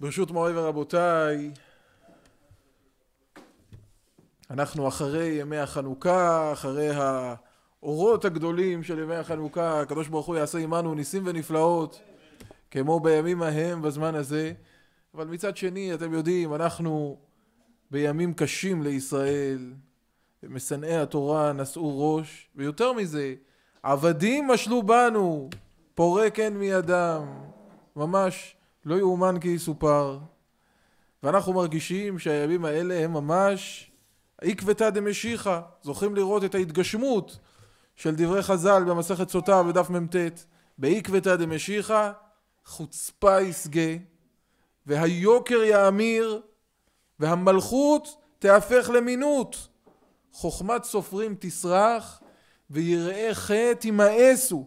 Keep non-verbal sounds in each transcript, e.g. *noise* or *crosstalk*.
ברשות מורי ורבותיי, אנחנו אחרי ימי החנוכה, אחרי האורות הגדולים של ימי החנוכה, הקדוש ברוך הוא יעשה עמנו ניסים ונפלאות כמו בימים ההם בזמן הזה, אבל מצד שני אתם יודעים אנחנו בימים קשים לישראל, משנאי התורה נשאו ראש, ויותר מזה עבדים משלו בנו, פורק אין מידם, ממש לא יאומן כי יסופר. ואנחנו מרגישים שהימים האלה הם ממש עקבתא דמשיחא. זוכים לראות את ההתגשמות של דברי חז"ל במסכת סוטה בדף מ"ט. בעקבתא דמשיחא חוצפה ישגה, והיוקר יאמיר, והמלכות תהפך למינות. חוכמת סופרים תסרח, ויראי חטא ימאסו.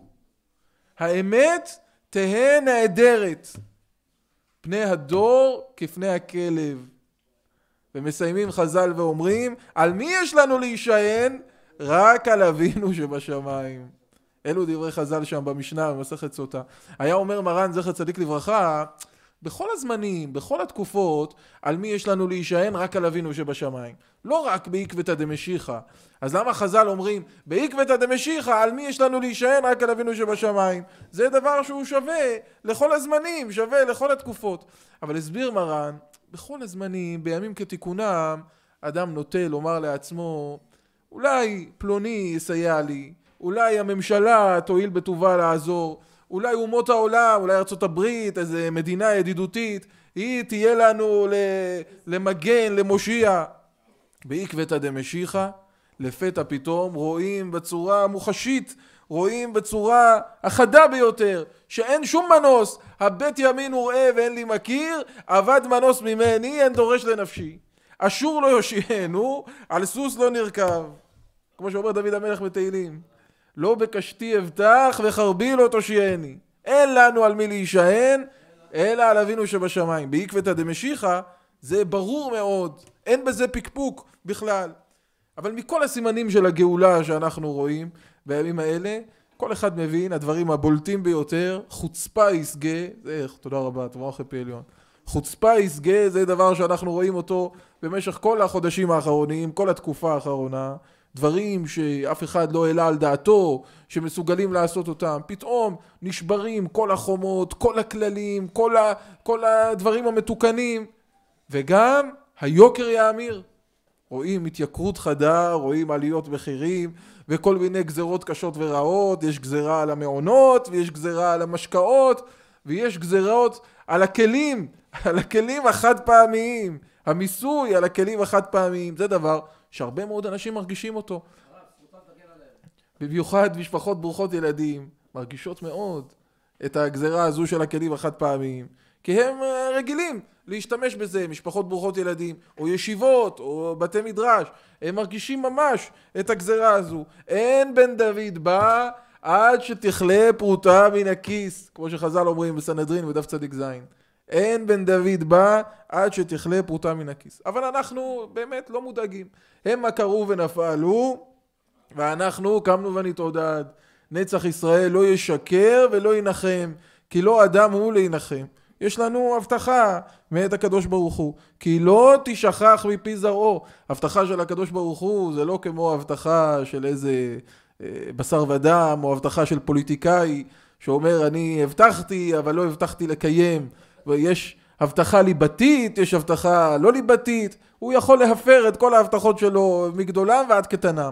האמת תהא נעדרת. פני הדור כפני הכלב. ומסיימים חז"ל ואומרים, על מי יש לנו להישען? רק על אבינו שבשמיים. אלו דברי חז"ל שם במשנה במסכת סוטה. היה אומר מרן, זכר צדיק לברכה, בכל הזמנים, בכל התקופות, על מי יש לנו להישען? רק על אבינו שבשמיים. לא רק בעקבתא דמשיחא. אז למה חז"ל אומרים, בעקבתא דמשיחא, על מי יש לנו להישען? רק על אבינו שבשמיים. זה דבר שהוא שווה לכל הזמנים, שווה לכל התקופות. אבל הסביר מרן, בכל הזמנים, בימים כתיקונם, אדם נוטה לומר לעצמו, אולי פלוני יסייע לי, אולי הממשלה תואיל בטובה לעזור. אולי אומות העולם, אולי ארה"ב, איזה מדינה ידידותית, היא תהיה לנו למגן, למושיע. בעקבתא דמשיחא, לפתע פתאום רואים בצורה מוחשית, רואים בצורה החדה ביותר, שאין שום מנוס, הבית ימין וראה ואין לי מכיר, אבד מנוס ממני, אין דורש לנפשי. אשור לא יושיענו, על סוס לא נרכב. כמו שאומר דוד המלך בתהילים. לא בקשתי אבטח וחרבי לא תושייני. אין לנו על מי להישען, אלא על אבינו שבשמיים. בעקבתא דמשיחא זה ברור מאוד, אין בזה פקפוק בכלל. אבל מכל הסימנים של הגאולה שאנחנו רואים בימים האלה, כל אחד מבין, הדברים הבולטים ביותר, חוצפה ישגה, זה איך, תודה רבה, תבורך לפי עליון. חוצפה ישגה זה דבר שאנחנו רואים אותו במשך כל החודשים האחרונים, כל התקופה האחרונה. דברים שאף אחד לא העלה על דעתו, שמסוגלים לעשות אותם, פתאום נשברים כל החומות, כל הכללים, כל, ה, כל הדברים המתוקנים, וגם היוקר יאמיר. רואים התייקרות חדה, רואים עליות מחירים וכל מיני גזרות קשות ורעות, יש גזרה על המעונות ויש גזרה על המשקאות ויש גזרות על הכלים, *laughs* על הכלים החד פעמיים, המיסוי על הכלים החד פעמיים, זה דבר שהרבה מאוד אנשים מרגישים אותו. במיוחד משפחות ברוכות ילדים, מרגישות מאוד את הגזרה הזו של הכלים החד פעמיים, כי הם אה, רגילים להשתמש בזה, משפחות ברוכות ילדים, או ישיבות, או בתי מדרש, הם מרגישים ממש את הגזרה הזו. אין בן דוד בא עד שתכלה פרוטה מן הכיס, כמו שחז"ל אומרים בסנהדרין בדף צדיק זין. אין בן דוד בא עד שתכלה פרוטה מן הכיס. אבל אנחנו באמת לא מודאגים. המה קרו ונפלו, ואנחנו קמנו ונתעודד. נצח ישראל לא ישקר ולא ינחם, כי לא אדם הוא להנחם. יש לנו הבטחה מאת הקדוש ברוך הוא, כי לא תשכח מפי זרעו. הבטחה של הקדוש ברוך הוא זה לא כמו הבטחה של איזה אה, בשר ודם, או הבטחה של פוליטיקאי שאומר אני הבטחתי אבל לא הבטחתי לקיים. ויש הבטחה ליבתית, יש הבטחה לא ליבתית, הוא יכול להפר את כל ההבטחות שלו מגדולם ועד קטנם.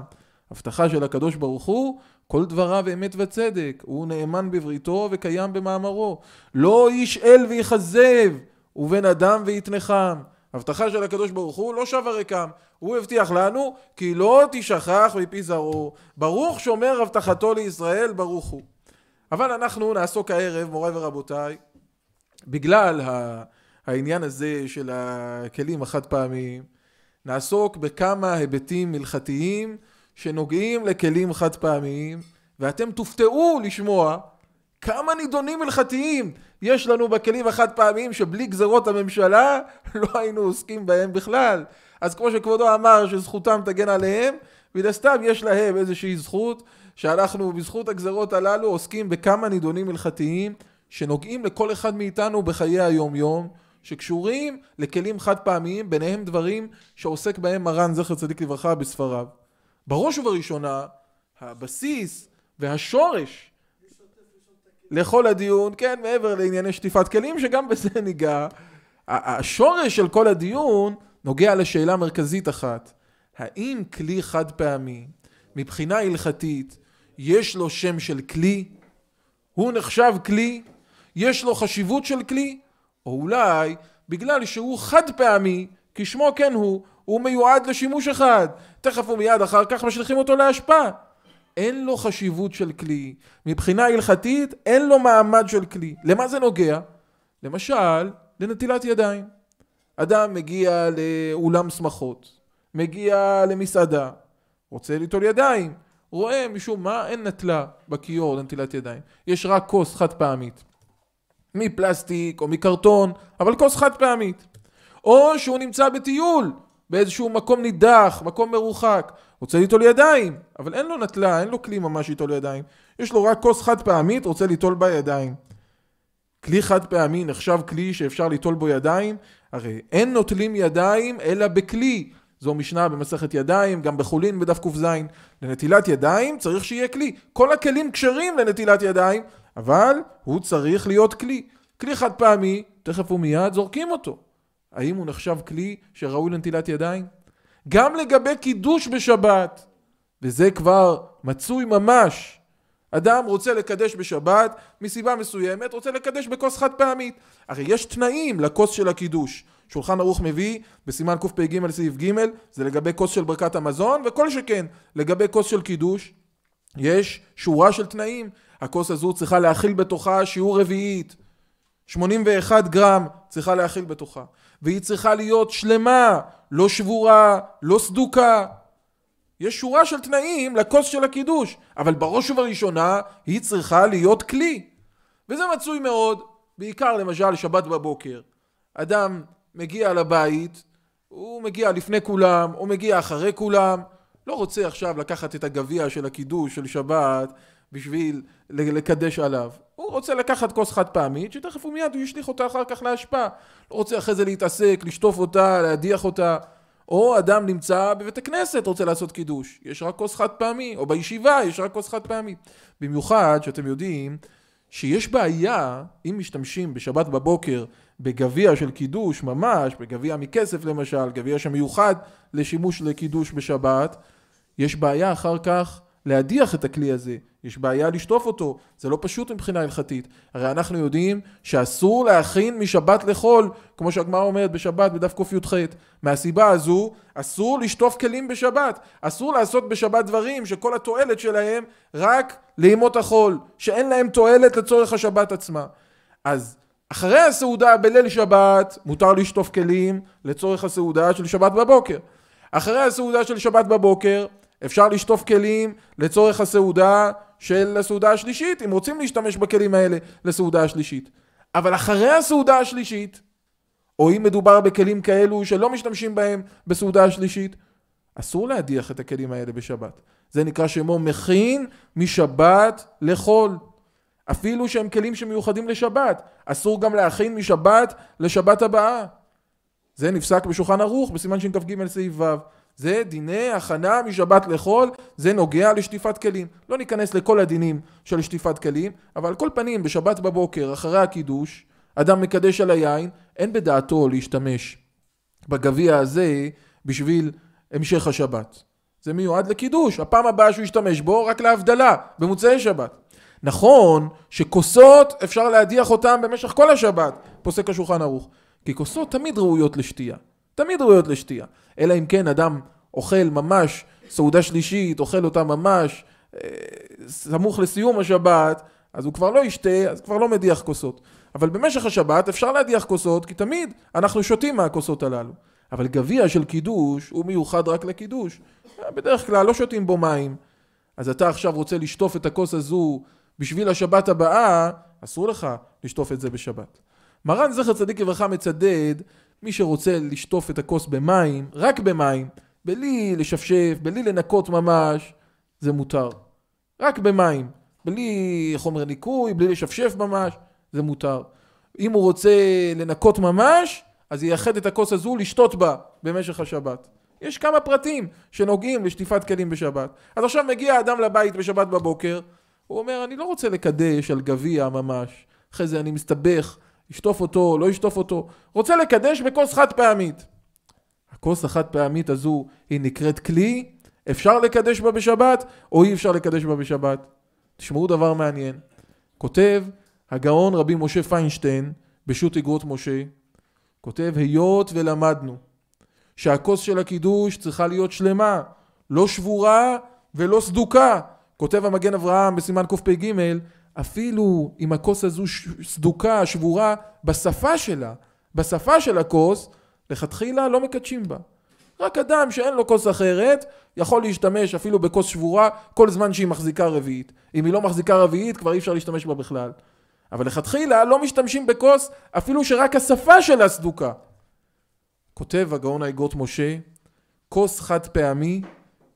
הבטחה של הקדוש ברוך הוא, כל דבריו אמת וצדק, הוא נאמן בבריתו וקיים במאמרו. לא איש אל ויכזב, ובן אדם ויתנחם. הבטחה של הקדוש ברוך הוא לא שווה ריקם, הוא הבטיח לנו כי לא תשכח מפי זרעו, ברוך שומר הבטחתו לישראל ברוך הוא. אבל אנחנו נעסוק הערב, מוריי ורבותיי, בגלל העניין הזה של הכלים החד פעמיים, נעסוק בכמה היבטים הלכתיים שנוגעים לכלים חד פעמיים, ואתם תופתעו לשמוע כמה נידונים הלכתיים יש לנו בכלים החד פעמיים שבלי גזרות הממשלה *laughs* לא היינו עוסקים בהם בכלל. אז כמו שכבודו אמר שזכותם תגן עליהם, מן הסתם יש להם איזושהי זכות שאנחנו בזכות הגזרות הללו עוסקים בכמה נידונים הלכתיים שנוגעים לכל אחד מאיתנו בחיי היום-יום, שקשורים לכלים חד פעמיים, ביניהם דברים שעוסק בהם מרן, זכר צדיק לברכה, בספריו. בראש ובראשונה, הבסיס והשורש לכל הדיון, כן, מעבר לענייני שטיפת כלים, שגם בזה ניגע, השורש של כל הדיון נוגע לשאלה מרכזית אחת, האם כלי חד פעמי, מבחינה הלכתית, יש לו שם של כלי? הוא נחשב כלי? יש לו חשיבות של כלי, או אולי בגלל שהוא חד פעמי, כשמו כן הוא, הוא מיועד לשימוש אחד, תכף ומיד אחר כך משליכים אותו להשפעה. אין לו חשיבות של כלי. מבחינה הלכתית, אין לו מעמד של כלי. למה זה נוגע? למשל, לנטילת ידיים. אדם מגיע לאולם שמחות, מגיע למסעדה, רוצה ליטול ידיים, רואה משום מה אין נטלה בכיור לנטילת ידיים, יש רק כוס חד פעמית. מפלסטיק או מקרטון, אבל כוס חד פעמית. או שהוא נמצא בטיול, באיזשהו מקום נידח, מקום מרוחק, רוצה ליטול ידיים, אבל אין לו נטלה, אין לו כלי ממש ליטול ידיים. יש לו רק כוס חד פעמית, רוצה ליטול בה ידיים. כלי חד פעמי נחשב כלי שאפשר ליטול בו ידיים? הרי אין נוטלים ידיים אלא בכלי. זו משנה במסכת ידיים, גם בחולין בדף ק"ז. לנטילת ידיים צריך שיהיה כלי. כל הכלים כשרים לנטילת ידיים, אבל הוא צריך להיות כלי. כלי חד פעמי, תכף ומיד זורקים אותו. האם הוא נחשב כלי שראוי לנטילת ידיים? גם לגבי קידוש בשבת, וזה כבר מצוי ממש. אדם רוצה לקדש בשבת, מסיבה מסוימת רוצה לקדש בכוס חד פעמית. הרי יש תנאים לכוס של הקידוש. שולחן ערוך מביא בסימן קפ"ג סעיף ג' זה לגבי כוס של ברכת המזון וכל שכן לגבי כוס של קידוש יש שורה של תנאים הכוס הזו צריכה להכיל בתוכה שיעור רביעית. 81 גרם צריכה להכיל בתוכה. והיא צריכה להיות שלמה, לא שבורה, לא סדוקה. יש שורה של תנאים לכוס של הקידוש, אבל בראש ובראשונה היא צריכה להיות כלי. וזה מצוי מאוד, בעיקר למשל שבת בבוקר. אדם מגיע לבית, הוא מגיע לפני כולם, הוא מגיע אחרי כולם, לא רוצה עכשיו לקחת את הגביע של הקידוש של שבת בשביל לקדש עליו. הוא רוצה לקחת כוס חד פעמית, שתכף הוא מיד ישליך אותה אחר כך להשפעה. לא רוצה אחרי זה להתעסק, לשטוף אותה, להדיח אותה. או אדם נמצא בבית הכנסת, רוצה לעשות קידוש, יש רק כוס חד פעמי, או בישיבה יש רק כוס חד פעמי. במיוחד שאתם יודעים שיש בעיה אם משתמשים בשבת בבוקר בגביע של קידוש ממש, בגביע מכסף למשל, גביע שמיוחד לשימוש לקידוש בשבת, יש בעיה אחר כך להדיח את הכלי הזה, יש בעיה לשטוף אותו, זה לא פשוט מבחינה הלכתית. הרי אנחנו יודעים שאסור להכין משבת לחול, כמו שהגמרא אומרת בשבת בדף קי"ח. מהסיבה הזו, אסור לשטוף כלים בשבת, אסור לעשות בשבת דברים שכל התועלת שלהם רק לימות החול, שאין להם תועלת לצורך השבת עצמה. אז אחרי הסעודה בליל שבת, מותר לשטוף כלים לצורך הסעודה של שבת בבוקר. אחרי הסעודה של שבת בבוקר, אפשר לשטוף כלים לצורך הסעודה של הסעודה השלישית, אם רוצים להשתמש בכלים האלה לסעודה השלישית. אבל אחרי הסעודה השלישית, או אם מדובר בכלים כאלו שלא משתמשים בהם בסעודה השלישית, אסור להדיח את הכלים האלה בשבת. זה נקרא שמו מכין משבת לחול. אפילו שהם כלים שמיוחדים לשבת, אסור גם להכין משבת לשבת הבאה. זה נפסק בשולחן ערוך בסימן שכ"ג סעיף ו'. זה דיני הכנה משבת לחול, זה נוגע לשטיפת כלים. לא ניכנס לכל הדינים של שטיפת כלים, אבל על כל פנים בשבת בבוקר, אחרי הקידוש, אדם מקדש על היין, אין בדעתו להשתמש בגביע הזה בשביל המשך השבת. זה מיועד לקידוש, הפעם הבאה שהוא ישתמש בו רק להבדלה, במוצאי שבת. נכון שכוסות אפשר להדיח אותן במשך כל השבת, פוסק השולחן ערוך, כי כוסות תמיד ראויות לשתייה. תמיד ראויות לשתייה. אלא אם כן אדם אוכל ממש סעודה שלישית, אוכל אותה ממש אה, סמוך לסיום השבת, אז הוא כבר לא ישתה, אז כבר לא מדיח כוסות. אבל במשך השבת אפשר להדיח כוסות, כי תמיד אנחנו שותים מהכוסות הללו. אבל גביע של קידוש הוא מיוחד רק לקידוש. בדרך כלל לא שותים בו מים. אז אתה עכשיו רוצה לשטוף את הכוס הזו בשביל השבת הבאה, אסור לך לשטוף את זה בשבת. מרן זכר צדיק לברכה מצדד מי שרוצה לשטוף את הכוס במים, רק במים, בלי לשפשף, בלי לנקות ממש, זה מותר. רק במים, בלי חומר ניקוי, בלי לשפשף ממש, זה מותר. אם הוא רוצה לנקות ממש, אז ייחד את הכוס הזו לשתות בה במשך השבת. יש כמה פרטים שנוגעים לשטיפת כלים בשבת. אז עכשיו מגיע אדם לבית בשבת בבוקר, הוא אומר, אני לא רוצה לקדש על גביע ממש, אחרי זה אני מסתבך ישטוף אותו, לא ישטוף אותו, רוצה לקדש בכוס חד פעמית. הכוס החד פעמית הזו היא נקראת כלי, אפשר לקדש בה בשבת או אי אפשר לקדש בה בשבת. תשמעו דבר מעניין. כותב הגאון רבי משה פיינשטיין בשו"ת אגרות משה, כותב היות ולמדנו שהכוס של הקידוש צריכה להיות שלמה, לא שבורה ולא סדוקה. כותב המגן אברהם בסימן קפ"ג אפילו אם הכוס הזו סדוקה, שבורה, בשפה שלה, בשפה של הכוס, לכתחילה לא מקדשים בה. רק אדם שאין לו כוס אחרת, יכול להשתמש אפילו בכוס שבורה כל זמן שהיא מחזיקה רביעית. אם היא לא מחזיקה רביעית, כבר אי אפשר להשתמש בה בכלל. אבל לכתחילה לא משתמשים בכוס אפילו שרק השפה שלה סדוקה. כותב הגאון האגרות משה, כוס חד פעמי,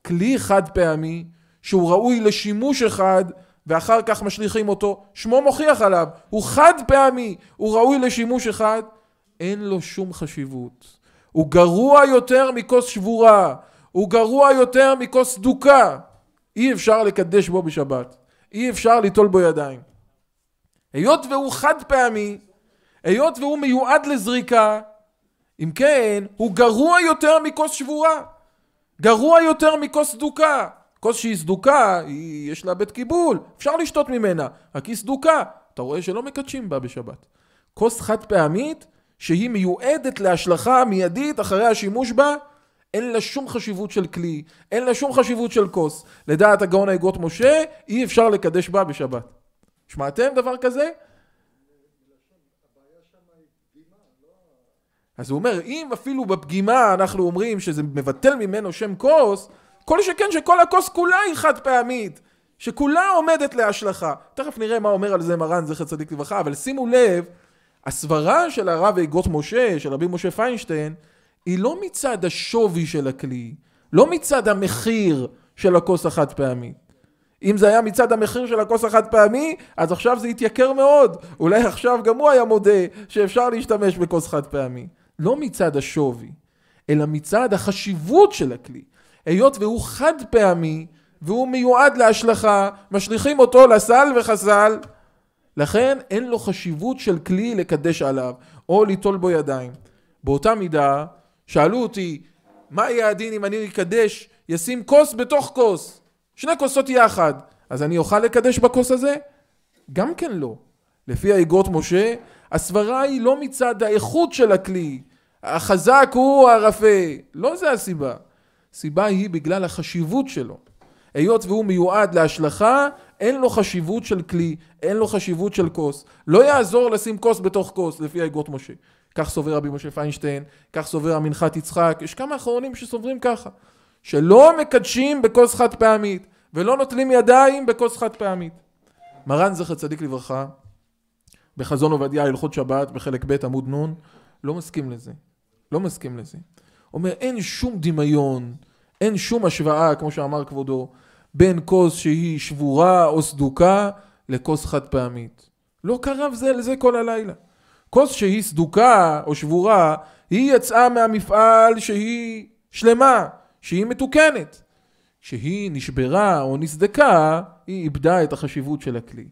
כלי חד פעמי, שהוא ראוי לשימוש אחד, ואחר כך משליכים אותו, שמו מוכיח עליו, הוא חד פעמי, הוא ראוי לשימוש אחד, אין לו שום חשיבות. הוא גרוע יותר מכוס שבורה, הוא גרוע יותר מכוס דוקה. אי אפשר לקדש בו בשבת, אי אפשר ליטול בו ידיים. היות והוא חד פעמי, היות והוא מיועד לזריקה, אם כן, הוא גרוע יותר מכוס שבורה, גרוע יותר מכוס דוקה. כוס שהיא סדוקה, יש לה בית קיבול, אפשר לשתות ממנה, רק היא סדוקה. אתה רואה שלא מקדשים בה בשבת. כוס חד פעמית, שהיא מיועדת להשלכה מיידית אחרי השימוש בה, אין לה שום חשיבות של כלי, אין לה שום חשיבות של כוס. לדעת הגאון האגרות משה, אי אפשר לקדש בה בשבת. שמעתם דבר כזה? אז הוא אומר, אם אפילו בפגימה אנחנו אומרים שזה מבטל ממנו שם כוס, כל שכן שכל הכוס כולה היא חד פעמית, שכולה עומדת להשלכה. תכף נראה מה אומר על זה מרן, זכר צדיק לברכה, אבל שימו לב, הסברה של הרב גות משה, של רבי משה פיינשטיין, היא לא מצד השווי של הכלי, לא מצד המחיר של הכוס החד פעמית. אם זה היה מצד המחיר של הכוס החד פעמי, אז עכשיו זה התייקר מאוד. אולי עכשיו גם הוא היה מודה שאפשר להשתמש בכוס חד פעמי. לא מצד השווי, אלא מצד החשיבות של הכלי. היות והוא חד פעמי והוא מיועד להשלכה, משליכים אותו לסל וחסל. לכן אין לו חשיבות של כלי לקדש עליו או ליטול בו ידיים. באותה מידה, שאלו אותי, מה יהיה הדין אם אני אקדש, ישים כוס בתוך כוס, שני כוסות יחד, אז אני אוכל לקדש בכוס הזה? גם כן לא. לפי האגרות משה, הסברה היא לא מצד האיכות של הכלי, החזק הוא הרפה, לא זה הסיבה. סיבה היא בגלל החשיבות שלו. היות והוא מיועד להשלכה, אין לו חשיבות של כלי, אין לו חשיבות של כוס. לא יעזור לשים כוס בתוך כוס, לפי האגרות משה. כך סובר רבי משה פיינשטיין, כך סובר המנחת יצחק, יש כמה אחרונים שסוברים ככה. שלא מקדשים בכוס חד פעמית, ולא נוטלים ידיים בכוס חד פעמית. מרן זכר צדיק לברכה, בחזון עובדיה הלכות שבת, בחלק ב' עמוד נ', לא מסכים לזה. לא מסכים לזה. אומר, אין שום דמיון, אין שום השוואה, כמו שאמר כבודו, בין כוס שהיא שבורה או סדוקה לכוס חד פעמית. לא קרב זה לזה כל הלילה. כוס שהיא סדוקה או שבורה, היא יצאה מהמפעל שהיא שלמה, שהיא מתוקנת. כשהיא נשברה או נסדקה, היא איבדה את החשיבות של הכלי.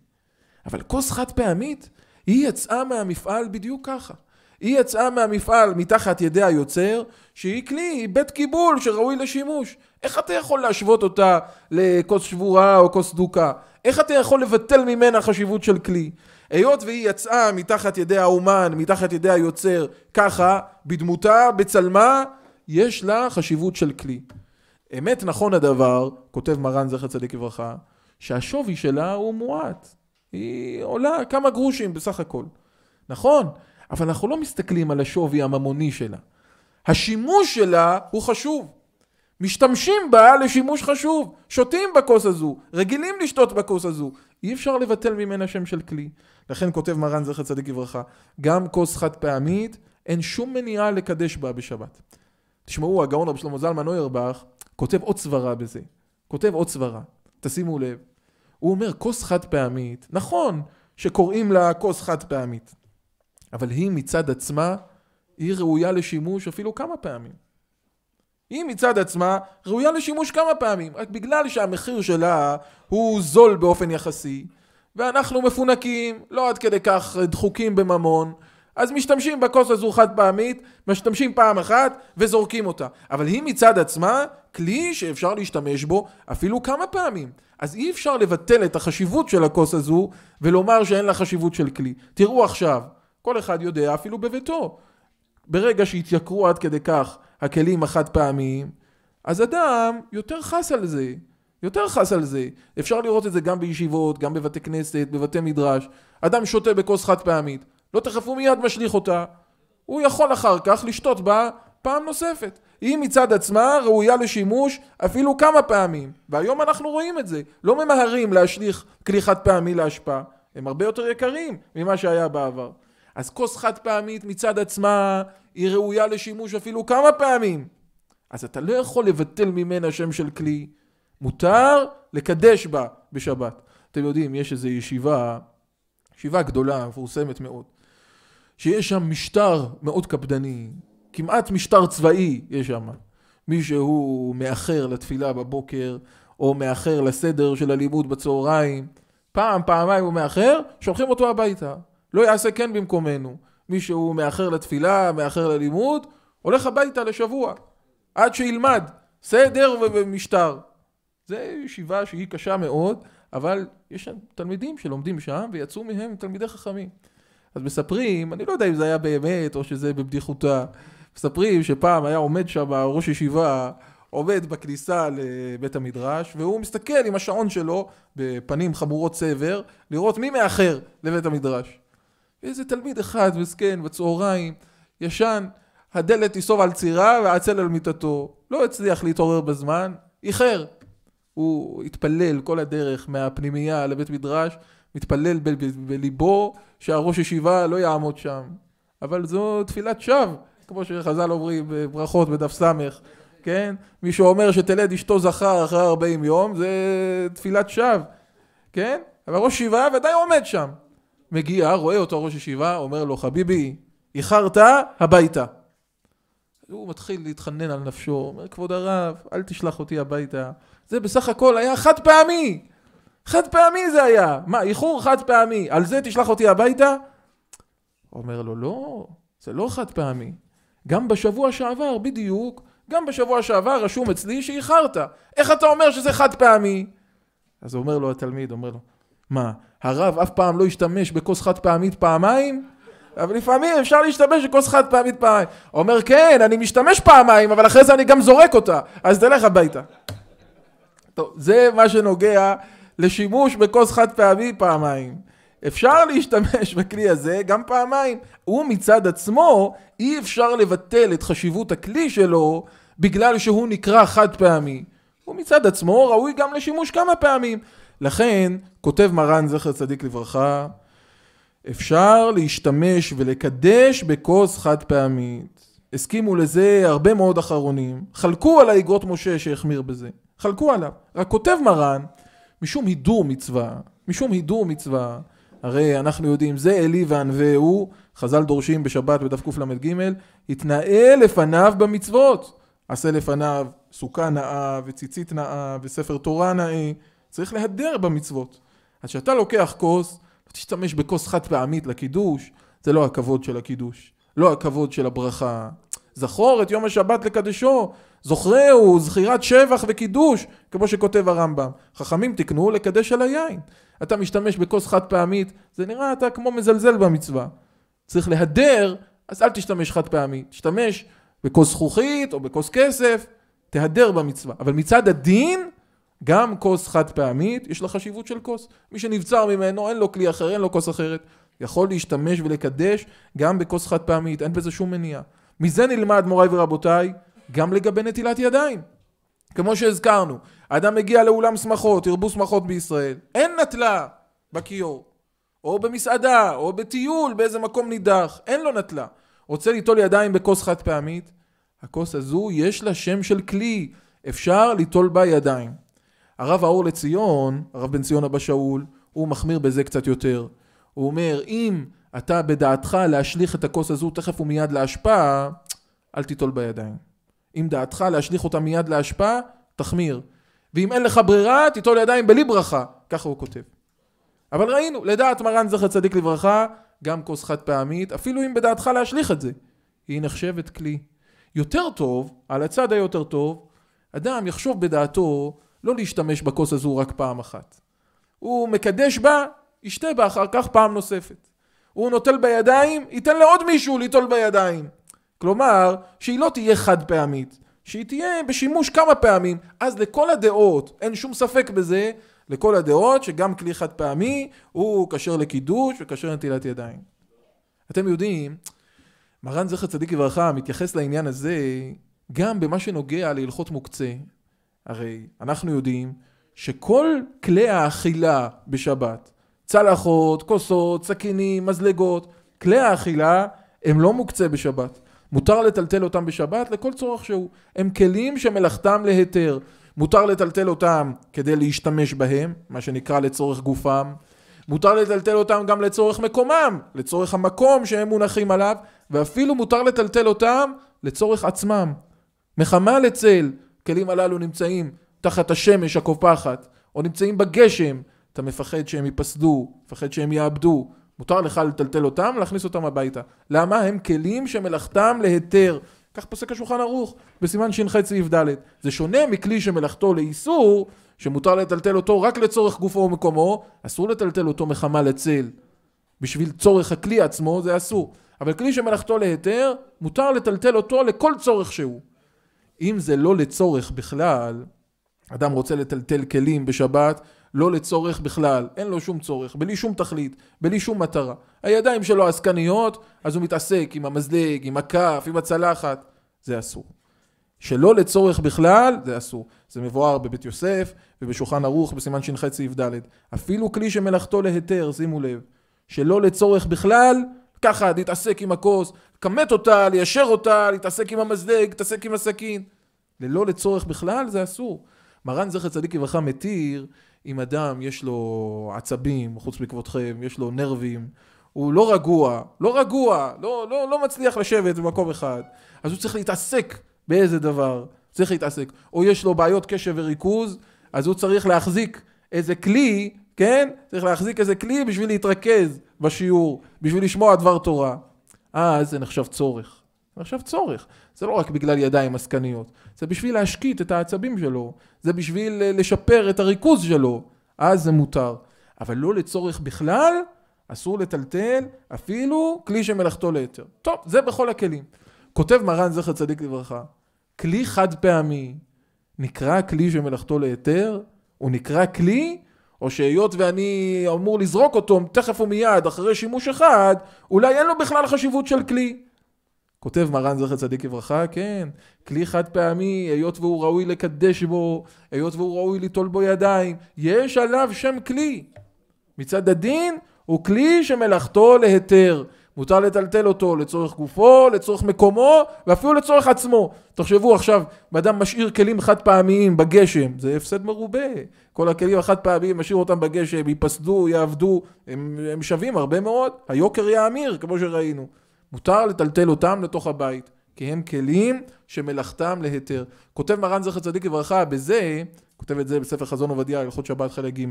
אבל כוס חד פעמית, היא יצאה מהמפעל בדיוק ככה. היא יצאה מהמפעל מתחת ידי היוצר, שהיא כלי, היא בית קיבול שראוי לשימוש. איך אתה יכול להשוות אותה לכוס שבורה או כוס דוקה? איך אתה יכול לבטל ממנה חשיבות של כלי? היות והיא יצאה מתחת ידי האומן, מתחת ידי היוצר, ככה, בדמותה, בצלמה, יש לה חשיבות של כלי. אמת נכון הדבר, כותב מרן זכר צדיק לברכה, שהשווי שלה הוא מועט. היא עולה כמה גרושים בסך הכל. נכון, אבל אנחנו לא מסתכלים על השווי הממוני שלה. השימוש שלה הוא חשוב. משתמשים בה לשימוש חשוב, שותים בכוס הזו, רגילים לשתות בכוס הזו, אי אפשר לבטל ממנה שם של כלי. לכן כותב מרן זכר צדיק לברכה, גם כוס חד פעמית, אין שום מניעה לקדש בה בשבת. תשמעו, הגאון רב שלמה זלמן נוירבך כותב עוד סברה בזה. כותב עוד סברה, תשימו לב. הוא אומר, כוס חד פעמית, נכון שקוראים לה כוס חד פעמית, אבל היא מצד עצמה, היא ראויה לשימוש אפילו כמה פעמים. היא מצד עצמה ראויה לשימוש כמה פעמים, רק בגלל שהמחיר שלה הוא זול באופן יחסי, ואנחנו מפונקים, לא עד כדי כך דחוקים בממון, אז משתמשים בכוס הזו חד פעמית, משתמשים פעם אחת וזורקים אותה. אבל היא מצד עצמה כלי שאפשר להשתמש בו אפילו כמה פעמים. אז אי אפשר לבטל את החשיבות של הכוס הזו ולומר שאין לה חשיבות של כלי. תראו עכשיו, כל אחד יודע אפילו בביתו. ברגע שהתייקרו עד כדי כך הכלים החד פעמיים, אז אדם יותר חס על זה, יותר חס על זה. אפשר לראות את זה גם בישיבות, גם בבתי כנסת, בבתי מדרש. אדם שותה בכוס חד פעמית, לא תכף הוא מיד משליך אותה, הוא יכול אחר כך לשתות בה פעם נוספת. היא מצד עצמה ראויה לשימוש אפילו כמה פעמים, והיום אנחנו רואים את זה. לא ממהרים להשליך כלי חד פעמי להשפעה, הם הרבה יותר יקרים ממה שהיה בעבר. אז כוס חד פעמית מצד עצמה היא ראויה לשימוש אפילו כמה פעמים. אז אתה לא יכול לבטל ממנה שם של כלי. מותר לקדש בה בשבת. אתם יודעים, יש איזו ישיבה, ישיבה גדולה, מפורסמת מאוד, שיש שם משטר מאוד קפדני, כמעט משטר צבאי יש שם. מי שהוא מאחר לתפילה בבוקר, או מאחר לסדר של הלימוד בצהריים, פעם, פעמיים הוא מאחר, שולחים אותו הביתה. לא יעשה כן במקומנו. מי שהוא מאחר לתפילה, מאחר ללימוד, הולך הביתה לשבוע, עד שילמד סדר ומשטר. זו ישיבה שהיא קשה מאוד, אבל יש תלמידים שלומדים שם ויצאו מהם תלמידי חכמים. אז מספרים, אני לא יודע אם זה היה באמת או שזה בבדיחותה, מספרים שפעם היה עומד שם ראש ישיבה, עומד בכניסה לבית המדרש, והוא מסתכל עם השעון שלו בפנים חמורות סבר, לראות מי מאחר לבית המדרש. ואיזה תלמיד אחד, מסכן, בצהריים, ישן, הדלת תיסוב על צירה ועצל על מיטתו. לא הצליח להתעורר בזמן, איחר. הוא התפלל כל הדרך מהפנימייה לבית מדרש, מתפלל בליבו שהראש ישיבה לא יעמוד שם. אבל זו תפילת שווא, כמו שחז"ל אומרים בברכות בדף ס', כן? מי שאומר שתלד אשתו זכר אחרי 40 יום, זה תפילת שווא, כן? אבל ראש ישיבה ודאי עומד שם. מגיע, רואה אותו ראש ישיבה, אומר לו, חביבי, איחרת, הביתה. הוא מתחיל להתחנן על נפשו, אומר, כבוד הרב, אל תשלח אותי הביתה. זה בסך הכל היה חד פעמי. חד פעמי זה היה. מה, איחור חד פעמי, על זה תשלח אותי הביתה? אומר לו, לא, זה לא חד פעמי. גם בשבוע שעבר, בדיוק, גם בשבוע שעבר רשום אצלי שאיחרת. איך אתה אומר שזה חד פעמי? אז אומר לו התלמיד, אומר לו, מה, הרב אף פעם לא השתמש בכוס חד פעמית פעמיים? אבל לפעמים אפשר להשתמש בכוס חד פעמית פעמיים. אומר, כן, אני משתמש פעמיים, אבל אחרי זה אני גם זורק אותה, אז תלך הביתה. טוב, זה מה שנוגע לשימוש בכוס חד פעמי פעמיים. אפשר להשתמש *laughs* בכלי הזה גם פעמיים. הוא מצד עצמו, אי אפשר לבטל את חשיבות הכלי שלו בגלל שהוא נקרא חד פעמי. הוא מצד עצמו ראוי גם לשימוש כמה פעמים. לכן, כותב מרן זכר צדיק לברכה, אפשר להשתמש ולקדש בכוס חד פעמית. הסכימו לזה הרבה מאוד אחרונים, חלקו על האגרות משה שהחמיר בזה, חלקו עליו. רק כותב מרן, משום הידור מצווה, משום הידור מצווה, הרי אנחנו יודעים, זה אלי הוא, חז"ל דורשים בשבת בדף קל"ג, התנאה לפניו במצוות. עשה לפניו סוכה נאה, וציצית נאה, וספר תורה נאה. צריך להדר במצוות. אז כשאתה לוקח כוס, לא תשתמש בכוס חד פעמית לקידוש, זה לא הכבוד של הקידוש, לא הכבוד של הברכה. זכור את יום השבת לקדשו, זוכרהו, זכירת שבח וקידוש, כמו שכותב הרמב"ם. חכמים תקנו לקדש על היין. אתה משתמש בכוס חד פעמית, זה נראה אתה כמו מזלזל במצווה. צריך להדר, אז אל תשתמש חד פעמית, תשתמש בכוס זכוכית או בכוס כסף, תהדר במצווה. אבל מצד הדין, גם כוס חד פעמית, יש לה חשיבות של כוס. מי שנבצר ממנו, אין לו כלי אחר, אין לו כוס אחרת. יכול להשתמש ולקדש גם בכוס חד פעמית, אין בזה שום מניעה. מזה נלמד, מוריי ורבותיי, גם לגבי נטילת ידיים. כמו שהזכרנו, האדם מגיע לאולם שמחות, הרבו שמחות בישראל, אין נטלה בכיור, או במסעדה, או בטיול, באיזה מקום נידח, אין לו נטלה. רוצה ליטול ידיים בכוס חד פעמית, הכוס הזו יש לה שם של כלי, אפשר ליטול בה ידיים. הרב האור לציון, הרב בן ציון אבא שאול, הוא מחמיר בזה קצת יותר. הוא אומר, אם אתה בדעתך להשליך את הכוס הזו תכף ומיד להשפעה, אל תיטול בידיים. אם דעתך להשליך אותה מיד להשפעה, תחמיר. ואם אין לך ברירה, תיטול ידיים בלי ברכה. ככה הוא כותב. אבל ראינו, לדעת מרן זכר צדיק לברכה, גם כוס חד פעמית, אפילו אם בדעתך להשליך את זה, היא נחשבת כלי. יותר טוב, על הצד היותר טוב, אדם יחשוב בדעתו לא להשתמש בכוס הזו רק פעם אחת. הוא מקדש בה, ישתה בה אחר כך פעם נוספת. הוא נוטל בידיים, ייתן לעוד מישהו ליטול בידיים. כלומר, שהיא לא תהיה חד פעמית, שהיא תהיה בשימוש כמה פעמים. אז לכל הדעות, אין שום ספק בזה, לכל הדעות שגם כלי חד פעמי הוא כשר לקידוש וכשר לנטילת ידיים. אתם יודעים, מרן זכר צדיק לברכה מתייחס לעניין הזה גם במה שנוגע להלכות מוקצה, הרי אנחנו יודעים שכל כלי האכילה בשבת, צלחות, כוסות, סכינים, מזלגות, כלי האכילה הם לא מוקצה בשבת. מותר לטלטל אותם בשבת לכל צורך שהוא. הם כלים שמלאכתם להיתר. מותר לטלטל אותם כדי להשתמש בהם, מה שנקרא לצורך גופם. מותר לטלטל אותם גם לצורך מקומם, לצורך המקום שהם מונחים עליו, ואפילו מותר לטלטל אותם לצורך עצמם. מחמה לצל, הכלים הללו נמצאים תחת השמש הקופחת, או נמצאים בגשם, אתה מפחד שהם ייפסדו, מפחד שהם יאבדו. מותר לך לטלטל אותם, להכניס אותם הביתה. למה? הם כלים שמלאכתם להיתר. כך פוסק השולחן ערוך, בסימן ש"ח סעיף ד'. זה שונה מכלי שמלאכתו לאיסור, שמותר לטלטל אותו רק לצורך גופו ומקומו, אסור לטלטל אותו מחמה לצל. בשביל צורך הכלי עצמו זה אסור. אבל כלי שמלאכתו להיתר, מותר לטלטל אותו לכל צורך שהוא. אם זה לא לצורך בכלל, אדם רוצה לטלטל כלים בשבת, לא לצורך בכלל, אין לו שום צורך, בלי שום תכלית, בלי שום מטרה. הידיים שלו עסקניות, אז הוא מתעסק עם המזלג, עם הכף, עם הצלחת, זה אסור. שלא לצורך בכלל, זה אסור. זה מבואר בבית יוסף ובשולחן ערוך בסימן ש"ח סעיף ד'. אפילו כלי שמלאכתו להיתר, שימו לב, שלא לצורך בכלל, ככה, להתעסק עם הכוס, לכמת אותה, ליישר אותה, להתעסק עם המזלג, להתעסק עם הסכין. ללא לצורך בכלל, זה אסור. מרן זכר צדיק לברכה מתיר אם אדם יש לו עצבים, חוץ מכבודכם, יש לו נרבים, הוא לא רגוע, לא רגוע, לא, לא, לא מצליח לשבת במקום אחד, אז הוא צריך להתעסק באיזה דבר, צריך להתעסק. או יש לו בעיות קשב וריכוז, אז הוא צריך להחזיק איזה כלי כן? צריך להחזיק איזה כלי בשביל להתרכז בשיעור, בשביל לשמוע דבר תורה. אה, אז זה נחשב צורך. נחשב צורך. זה לא רק בגלל ידיים עסקניות, זה בשביל להשקיט את העצבים שלו, זה בשביל אה, לשפר את הריכוז שלו, אז זה מותר. אבל לא לצורך בכלל, אסור לטלטל אפילו כלי שמלאכתו ליתר. טוב, זה בכל הכלים. כותב מרן זכר צדיק לברכה, כלי חד פעמי נקרא כלי שמלאכתו ליתר, הוא נקרא כלי או שהיות ואני אמור לזרוק אותו תכף ומיד אחרי שימוש אחד, אולי אין לו בכלל חשיבות של כלי. כותב מרן זכר צדיק לברכה, כן, כלי חד פעמי, היות והוא ראוי לקדש בו, היות והוא ראוי ליטול בו ידיים, יש עליו שם כלי. מצד הדין הוא כלי שמלאכתו להיתר. מותר לטלטל אותו לצורך גופו, לצורך מקומו, ואפילו לצורך עצמו. תחשבו עכשיו, אדם משאיר כלים חד פעמיים בגשם, זה הפסד מרובה. כל הכלים החד פעמיים, משאיר אותם בגשם, ייפסדו, יעבדו, הם, הם שווים הרבה מאוד. היוקר יאמיר, כמו שראינו. מותר לטלטל אותם לתוך הבית, כי הם כלים שמלאכתם להיתר. כותב מרן זכר צדיק לברכה, בזה, כותב את זה בספר חזון עובדיה, הלכות שבת חלק ג',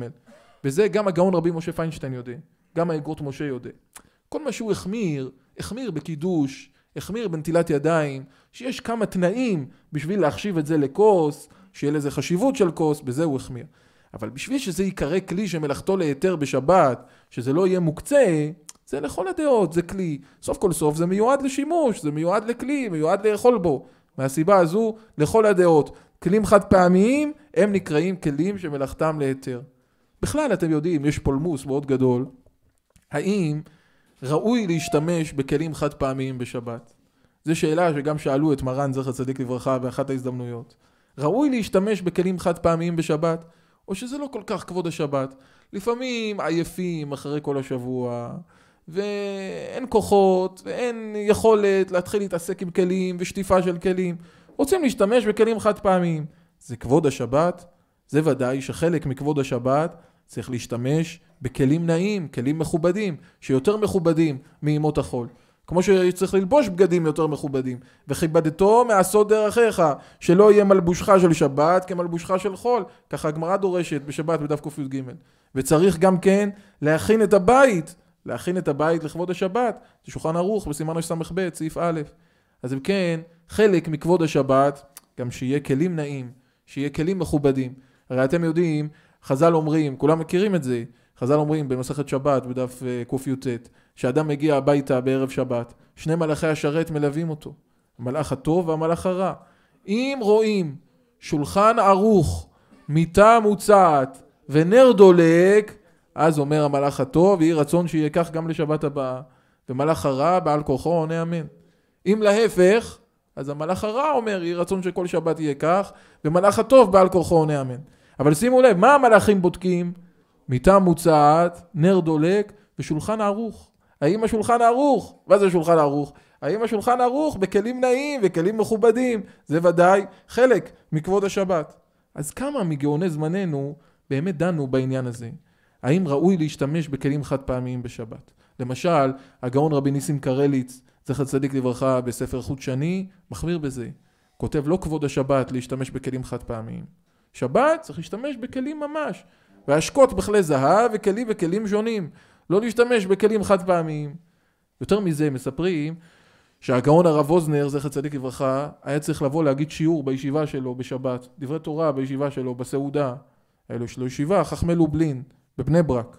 בזה גם הגאון רבי משה פיינשטיין יודע, גם האגרות משה יודע. כל מה שהוא החמיר, החמיר בקידוש, החמיר בנטילת ידיים, שיש כמה תנאים בשביל להחשיב את זה לכוס, שיהיה לזה חשיבות של כוס, בזה הוא החמיר. אבל בשביל שזה ייקרא כלי שמלאכתו להיתר בשבת, שזה לא יהיה מוקצה, זה לכל הדעות, זה כלי. סוף כל סוף זה מיועד לשימוש, זה מיועד לכלי, מיועד לאכול בו. מהסיבה הזו, לכל הדעות, כלים חד פעמיים, הם נקראים כלים שמלאכתם להיתר. בכלל, אתם יודעים, יש פולמוס מאוד גדול, האם ראוי להשתמש בכלים חד פעמיים בשבת? זו שאלה שגם שאלו את מרן זכר צדיק לברכה באחת ההזדמנויות. ראוי להשתמש בכלים חד פעמיים בשבת, או שזה לא כל כך כבוד השבת? לפעמים עייפים אחרי כל השבוע, ואין כוחות, ואין יכולת להתחיל להתעסק עם כלים ושטיפה של כלים. רוצים להשתמש בכלים חד פעמיים. זה כבוד השבת? זה ודאי שחלק מכבוד השבת צריך להשתמש בכלים נעים, כלים מכובדים, שיותר מכובדים מימות החול. כמו שצריך ללבוש בגדים יותר מכובדים. וכיבדתו מעשות דרכיך, שלא יהיה מלבושך של שבת כמלבושך של חול. ככה הגמרא דורשת בשבת בדף קי"ג. וצריך גם כן להכין את הבית, להכין את הבית לכבוד השבת. זה שולחן ערוך בסימן רס"ב, סעיף א'. אז אם כן, חלק מכבוד השבת, גם שיהיה כלים נעים, שיהיה כלים מכובדים. הרי אתם יודעים חז"ל אומרים, כולם מכירים את זה, חז"ל אומרים במסכת שבת, בדף אה, קי"ט, שאדם מגיע הביתה בערב שבת, שני מלאכי השרת מלווים אותו, המלאך הטוב והמלאך הרע. אם רואים שולחן ערוך, מיטה מוצעת ונר דולק, אז אומר המלאך הטוב, יהי רצון שיהיה כך גם לשבת הבאה. ומלאך הרע בעל כוחו עונה אמן. אם להפך, אז המלאך הרע אומר, יהי רצון שכל שבת יהיה כך, ומלאך הטוב בעל כוחו עונה אמן. אבל שימו לב, מה המלאכים בודקים? מיטה מוצעת, נר דולק ושולחן ערוך. האם השולחן ערוך? מה זה שולחן ערוך? האם השולחן ערוך בכלים נעים וכלים מכובדים? זה ודאי חלק מכבוד השבת. אז כמה מגאוני זמננו באמת דנו בעניין הזה? האם ראוי להשתמש בכלים חד פעמיים בשבת? למשל, הגאון רבי ניסים קרליץ, זכר צדיק לברכה, בספר חוט שני, מחמיר בזה. כותב לא כבוד השבת להשתמש בכלים חד פעמיים. שבת צריך להשתמש בכלים ממש. והשקות בכלי זהב וכלים וכלים שונים. לא להשתמש בכלים חד פעמיים. יותר מזה, מספרים שהגאון הרב אוזנר, זכר צדיק לברכה, היה צריך לבוא להגיד שיעור בישיבה שלו בשבת, דברי תורה בישיבה שלו, בסעודה. אלו שלו ישיבה, חכמי לובלין, בבני ברק.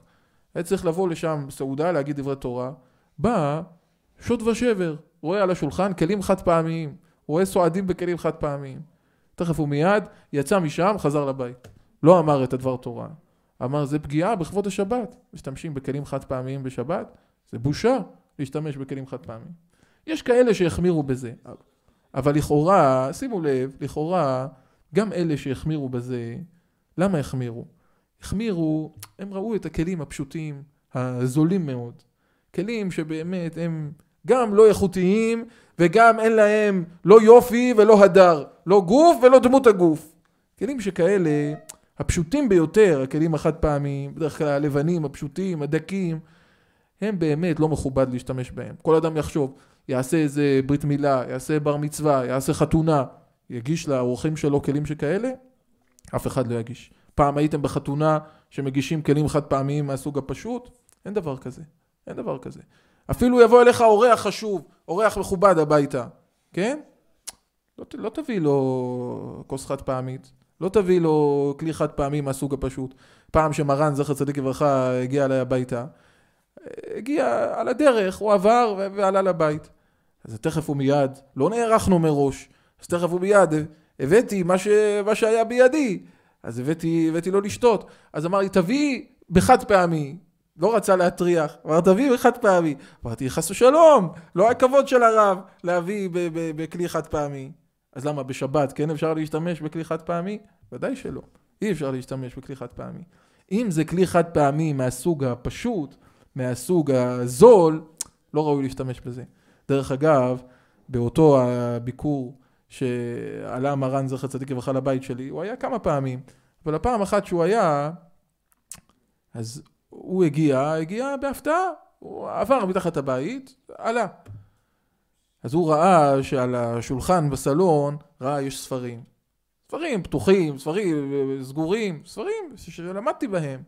היה צריך לבוא לשם בסעודה, להגיד דברי תורה. בא, שוד ושבר, רואה על השולחן כלים חד פעמיים, רואה סועדים בכלים חד פעמיים. תכף מיד יצא משם, חזר לבית. לא אמר את הדבר תורה. אמר, זה פגיעה בכבוד השבת. משתמשים בכלים חד פעמיים בשבת, זה בושה להשתמש בכלים חד פעמיים. יש כאלה שהחמירו בזה, אבל לכאורה, שימו לב, לכאורה, גם אלה שהחמירו בזה, למה החמירו? החמירו, הם ראו את הכלים הפשוטים, הזולים מאוד. כלים שבאמת הם גם לא איכותיים וגם אין להם לא יופי ולא הדר. לא גוף ולא דמות הגוף. כלים שכאלה, הפשוטים ביותר, הכלים החד פעמיים, בדרך כלל הלבנים, הפשוטים, הדקים, הם באמת לא מכובד להשתמש בהם. כל אדם יחשוב, יעשה איזה ברית מילה, יעשה בר מצווה, יעשה חתונה, יגיש לאורחים שלו כלים שכאלה? אף אחד לא יגיש. פעם הייתם בחתונה שמגישים כלים חד פעמיים מהסוג הפשוט? אין דבר כזה. אין דבר כזה. אפילו יבוא אליך אורח חשוב, אורח מכובד הביתה, כן? לא, לא תביא לו כוס חד פעמית, לא תביא לו כלי חד פעמי מהסוג הפשוט. פעם שמרן, זכר צדיק לברכה, הגיע אליי הביתה, הגיע על הדרך, הוא עבר ועלה לבית. אז תכף הוא מיד, לא נערכנו מראש, אז תכף הוא מיד, הבאתי מה, ש... מה שהיה בידי, אז הבאתי, הבאתי לו לשתות. אז אמר לי, תביא בחד פעמי, לא רצה להטריח, אמר תביא בחד פעמי. אמרתי, חס ושלום, לא הכבוד של הרב להביא בכלי חד פעמי. אז למה בשבת כן אפשר להשתמש בכלי חד פעמי? ודאי שלא. אי אפשר להשתמש בכלי חד פעמי. אם זה כלי חד פעמי מהסוג הפשוט, מהסוג הזול, לא ראוי להשתמש בזה. דרך אגב, באותו הביקור שעלה מרן זכר צדיק לברכה לבית שלי, הוא היה כמה פעמים, אבל הפעם אחת שהוא היה, אז הוא הגיע, הגיע בהפתעה, הוא עבר מתחת הבית, עלה. אז הוא ראה שעל השולחן בסלון, ראה יש ספרים. ספרים פתוחים, ספרים אה, סגורים, ספרים שלמדתי בהם.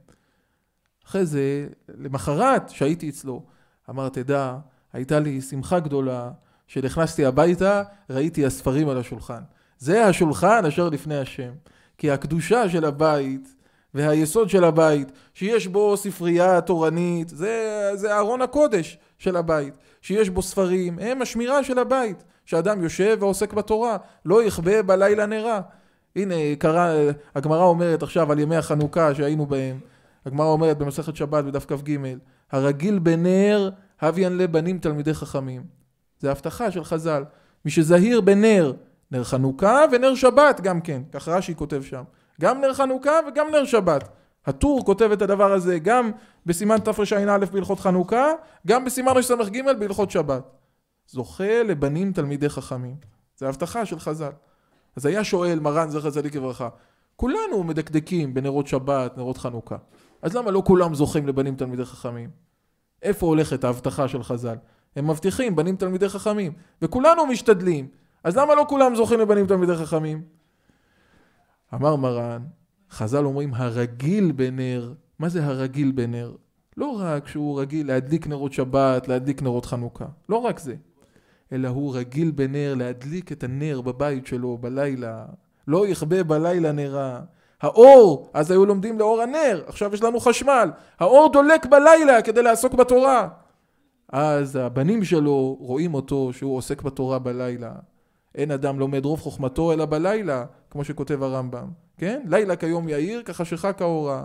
אחרי זה, למחרת, שהייתי אצלו, אמר, תדע, הייתה לי שמחה גדולה, כשנכנסתי הביתה, ראיתי הספרים על השולחן. זה השולחן אשר לפני השם. כי הקדושה של הבית והיסוד של הבית, שיש בו ספרייה תורנית, זה, זה ארון הקודש של הבית, שיש בו ספרים, הם השמירה של הבית, שאדם יושב ועוסק בתורה, לא יכבה בלילה נרה. הנה, קרה, הגמרא אומרת עכשיו על ימי החנוכה שהיינו בהם, הגמרא אומרת במסכת שבת בדף כ"ג, הרגיל בנר, הביאן לבנים תלמידי חכמים. זה הבטחה של חז"ל. מי שזהיר בנר, נר חנוכה ונר שבת גם כן, כך רש"י כותב שם. גם נר חנוכה וגם נר שבת. הטור כותב את הדבר הזה גם בסימן תרשע"א בהלכות חנוכה, גם בסימן רס"ג בהלכות שבת. זוכה לבנים תלמידי חכמים. זה הבטחה של חז"ל. אז היה שואל מרן זכר צדיק לברכה, כולנו מדקדקים בנרות שבת, נרות חנוכה. אז למה לא כולם זוכים לבנים תלמידי חכמים? איפה הולכת ההבטחה של חז"ל? הם מבטיחים בנים תלמידי חכמים, וכולנו משתדלים. אז למה לא כולם זוכים לבנים תלמידי חכמים? אמר מרן, חז"ל אומרים הרגיל בנר, מה זה הרגיל בנר? לא רק שהוא רגיל להדליק נרות שבת, להדליק נרות חנוכה, לא רק זה, אלא הוא רגיל בנר להדליק את הנר בבית שלו בלילה, לא יכבה בלילה נרה. האור, אז היו לומדים לאור הנר, עכשיו יש לנו חשמל, האור דולק בלילה כדי לעסוק בתורה. אז הבנים שלו רואים אותו שהוא עוסק בתורה בלילה. אין אדם לומד רוב חוכמתו אלא בלילה, כמו שכותב הרמב"ם, כן? לילה כיום יאיר, ככה שחק ההוראה.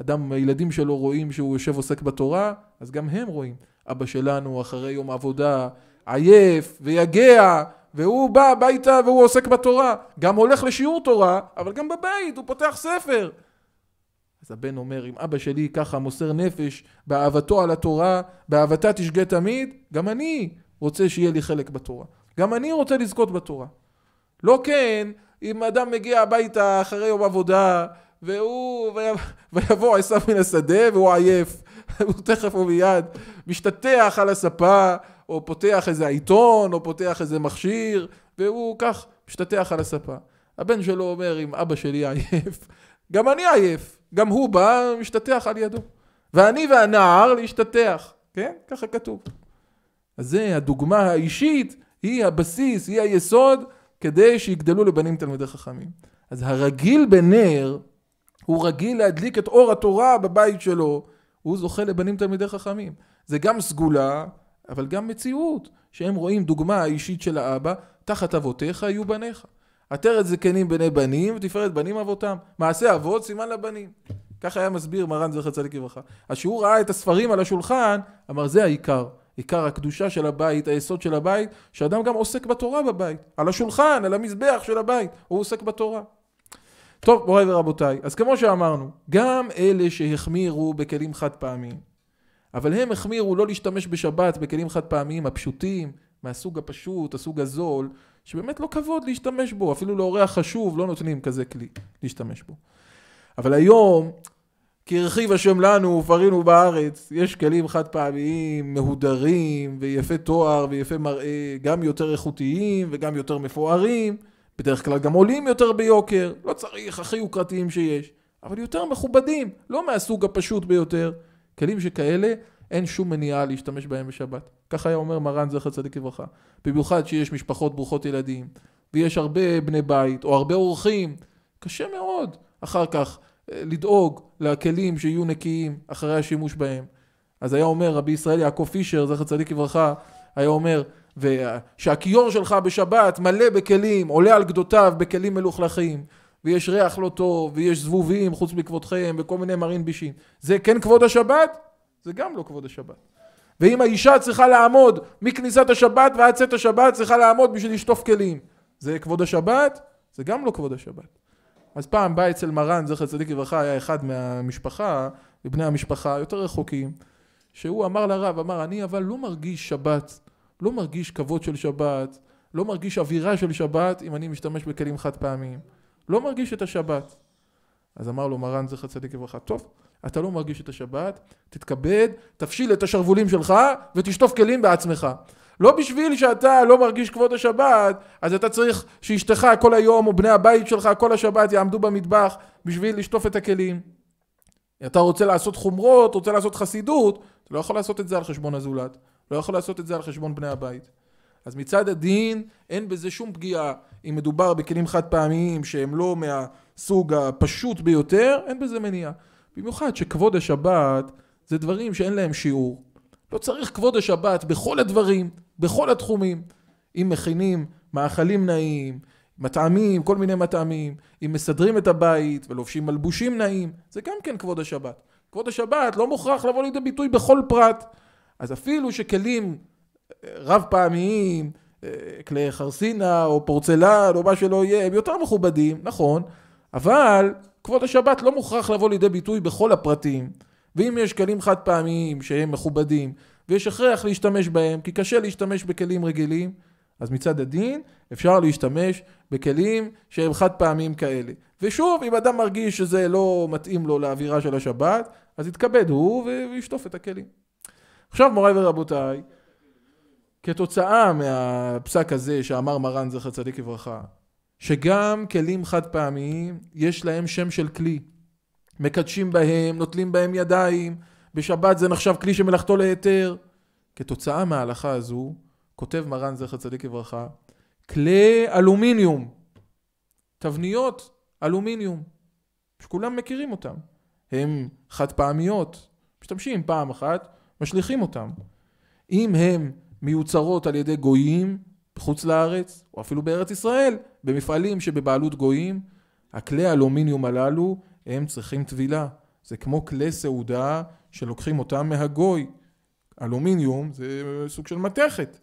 אדם, הילדים שלו רואים שהוא יושב עוסק בתורה, אז גם הם רואים. אבא שלנו אחרי יום עבודה עייף ויגע, והוא בא הביתה והוא עוסק בתורה. גם הולך לשיעור תורה, אבל גם בבית הוא פותח ספר. אז הבן אומר, אם אבא שלי ככה מוסר נפש באהבתו על התורה, באהבתה תשגה תמיד, גם אני רוצה שיהיה לי חלק בתורה. גם אני רוצה לזכות בתורה. לא כן, אם אדם מגיע הביתה אחרי יום עבודה, והוא, ויבוא עשיו מן השדה והוא עייף, *laughs* הוא תכף ומיד משתטח על הספה, או פותח איזה עיתון, או פותח איזה מכשיר, והוא כך משתטח על הספה. הבן שלו אומר, אם אבא שלי עייף, *laughs* גם אני עייף, גם הוא בא, משתטח על ידו. ואני והנער להשתטח, כן? ככה כתוב. אז זה הדוגמה האישית, היא הבסיס, היא היסוד כדי שיגדלו לבנים תלמידי חכמים. אז הרגיל בנר, הוא רגיל להדליק את אור התורה בבית שלו, הוא זוכה לבנים תלמידי חכמים. זה גם סגולה, אבל גם מציאות, שהם רואים דוגמה אישית של האבא, תחת אבותיך היו בניך. עטרת זקנים בני בנים, ותפארת בנים אבותם. מעשה אבות סימן לבנים. ככה היה מסביר מרן זכר צדיק לברכה. אז שהוא ראה את הספרים על השולחן, אמר זה העיקר. עיקר הקדושה של הבית, היסוד של הבית, שאדם גם עוסק בתורה בבית, על השולחן, על המזבח של הבית, הוא עוסק בתורה. טוב, מוריי ורבותיי, אז כמו שאמרנו, גם אלה שהחמירו בכלים חד פעמיים, אבל הם החמירו לא להשתמש בשבת בכלים חד פעמיים הפשוטים, מהסוג הפשוט, הסוג הזול, שבאמת לא כבוד להשתמש בו, אפילו לאורח חשוב לא נותנים כזה כלי להשתמש בו. אבל היום כי הרחיב השם לנו ופרינו בארץ. יש כלים חד פעמיים, מהודרים, ויפה תואר, ויפה מראה, גם יותר איכותיים וגם יותר מפוארים. בדרך כלל גם עולים יותר ביוקר, לא צריך הכי יוקרתיים שיש, אבל יותר מכובדים, לא מהסוג הפשוט ביותר. כלים שכאלה, אין שום מניעה להשתמש בהם בשבת. כך היה אומר מרן זכר צדיק לברכה. במיוחד שיש משפחות ברוכות ילדים, ויש הרבה בני בית, או הרבה אורחים. קשה מאוד אחר כך לדאוג לכלים שיהיו נקיים אחרי השימוש בהם. אז היה אומר רבי ישראל יעקב פישר, זכר צדיק לברכה, היה אומר, שהכיור שלך בשבת מלא בכלים, עולה על גדותיו בכלים מלוכלכים, ויש ריח לא טוב, ויש זבובים חוץ מכבודכם, וכל מיני מרין בישין. זה כן כבוד השבת? זה גם לא כבוד השבת. ואם האישה צריכה לעמוד מכניסת השבת ועד צאת השבת, צריכה לעמוד בשביל לשטוף כלים. זה כבוד השבת? זה גם לא כבוד השבת. אז פעם בא אצל מרן, זכר צדיק לברכה, היה אחד מהמשפחה, מבני המשפחה, היותר רחוקים, שהוא אמר לרב, אמר, אני אבל לא מרגיש שבת, לא מרגיש כבוד של שבת, לא מרגיש אווירה של שבת אם אני משתמש בכלים חד פעמיים. לא מרגיש את השבת. אז אמר לו מרן, זכר צדיק לברכה, טוב, אתה לא מרגיש את השבת, תתכבד, תפשיל את השרוולים שלך ותשטוף כלים בעצמך. לא בשביל שאתה לא מרגיש כבוד השבת, אז אתה צריך שאשתך כל היום, או בני הבית שלך כל השבת יעמדו במטבח בשביל לשטוף את הכלים. אתה רוצה לעשות חומרות, רוצה לעשות חסידות, אתה לא יכול לעשות את זה על חשבון הזולת. לא יכול לעשות את זה על חשבון בני הבית. אז מצד הדין, אין בזה שום פגיעה. אם מדובר בכלים חד פעמיים שהם לא מהסוג הפשוט ביותר, אין בזה מניעה. במיוחד שכבוד השבת זה דברים שאין להם שיעור. לא צריך כבוד השבת בכל הדברים. בכל התחומים. אם מכינים מאכלים נעים, מטעמים, כל מיני מטעמים, אם מסדרים את הבית ולובשים מלבושים נעים, זה גם כן כבוד השבת. כבוד השבת לא מוכרח לבוא לידי ביטוי בכל פרט. אז אפילו שכלים אה, רב פעמיים, אה, כלי חרסינה או פורצלן או מה שלא יהיה, הם יותר מכובדים, נכון, אבל כבוד השבת לא מוכרח לבוא לידי ביטוי בכל הפרטים. ואם יש כלים חד פעמיים שהם מכובדים, ויש הכרח להשתמש בהם, כי קשה להשתמש בכלים רגילים, אז מצד הדין אפשר להשתמש בכלים שהם חד פעמים כאלה. ושוב, אם אדם מרגיש שזה לא מתאים לו לאווירה של השבת, אז יתכבד הוא וישטוף את הכלים. עכשיו מוריי ורבותיי, כתוצאה מהפסק הזה שאמר מרן זכר צדיק לברכה, שגם כלים חד פעמיים יש להם שם של כלי. מקדשים בהם, נוטלים בהם ידיים, בשבת זה נחשב כלי שמלאכתו להיתר. כתוצאה מההלכה הזו, כותב מרן זכר צדיק לברכה, כלי אלומיניום, תבניות אלומיניום, שכולם מכירים אותם. הם חד פעמיות, משתמשים פעם אחת, משליכים אותם. אם הם מיוצרות על ידי גויים בחוץ לארץ, או אפילו בארץ ישראל, במפעלים שבבעלות גויים, הכלי האלומיניום הללו, הם צריכים טבילה. זה כמו כלי סעודה שלוקחים אותם מהגוי. אלומיניום זה סוג של מתכת.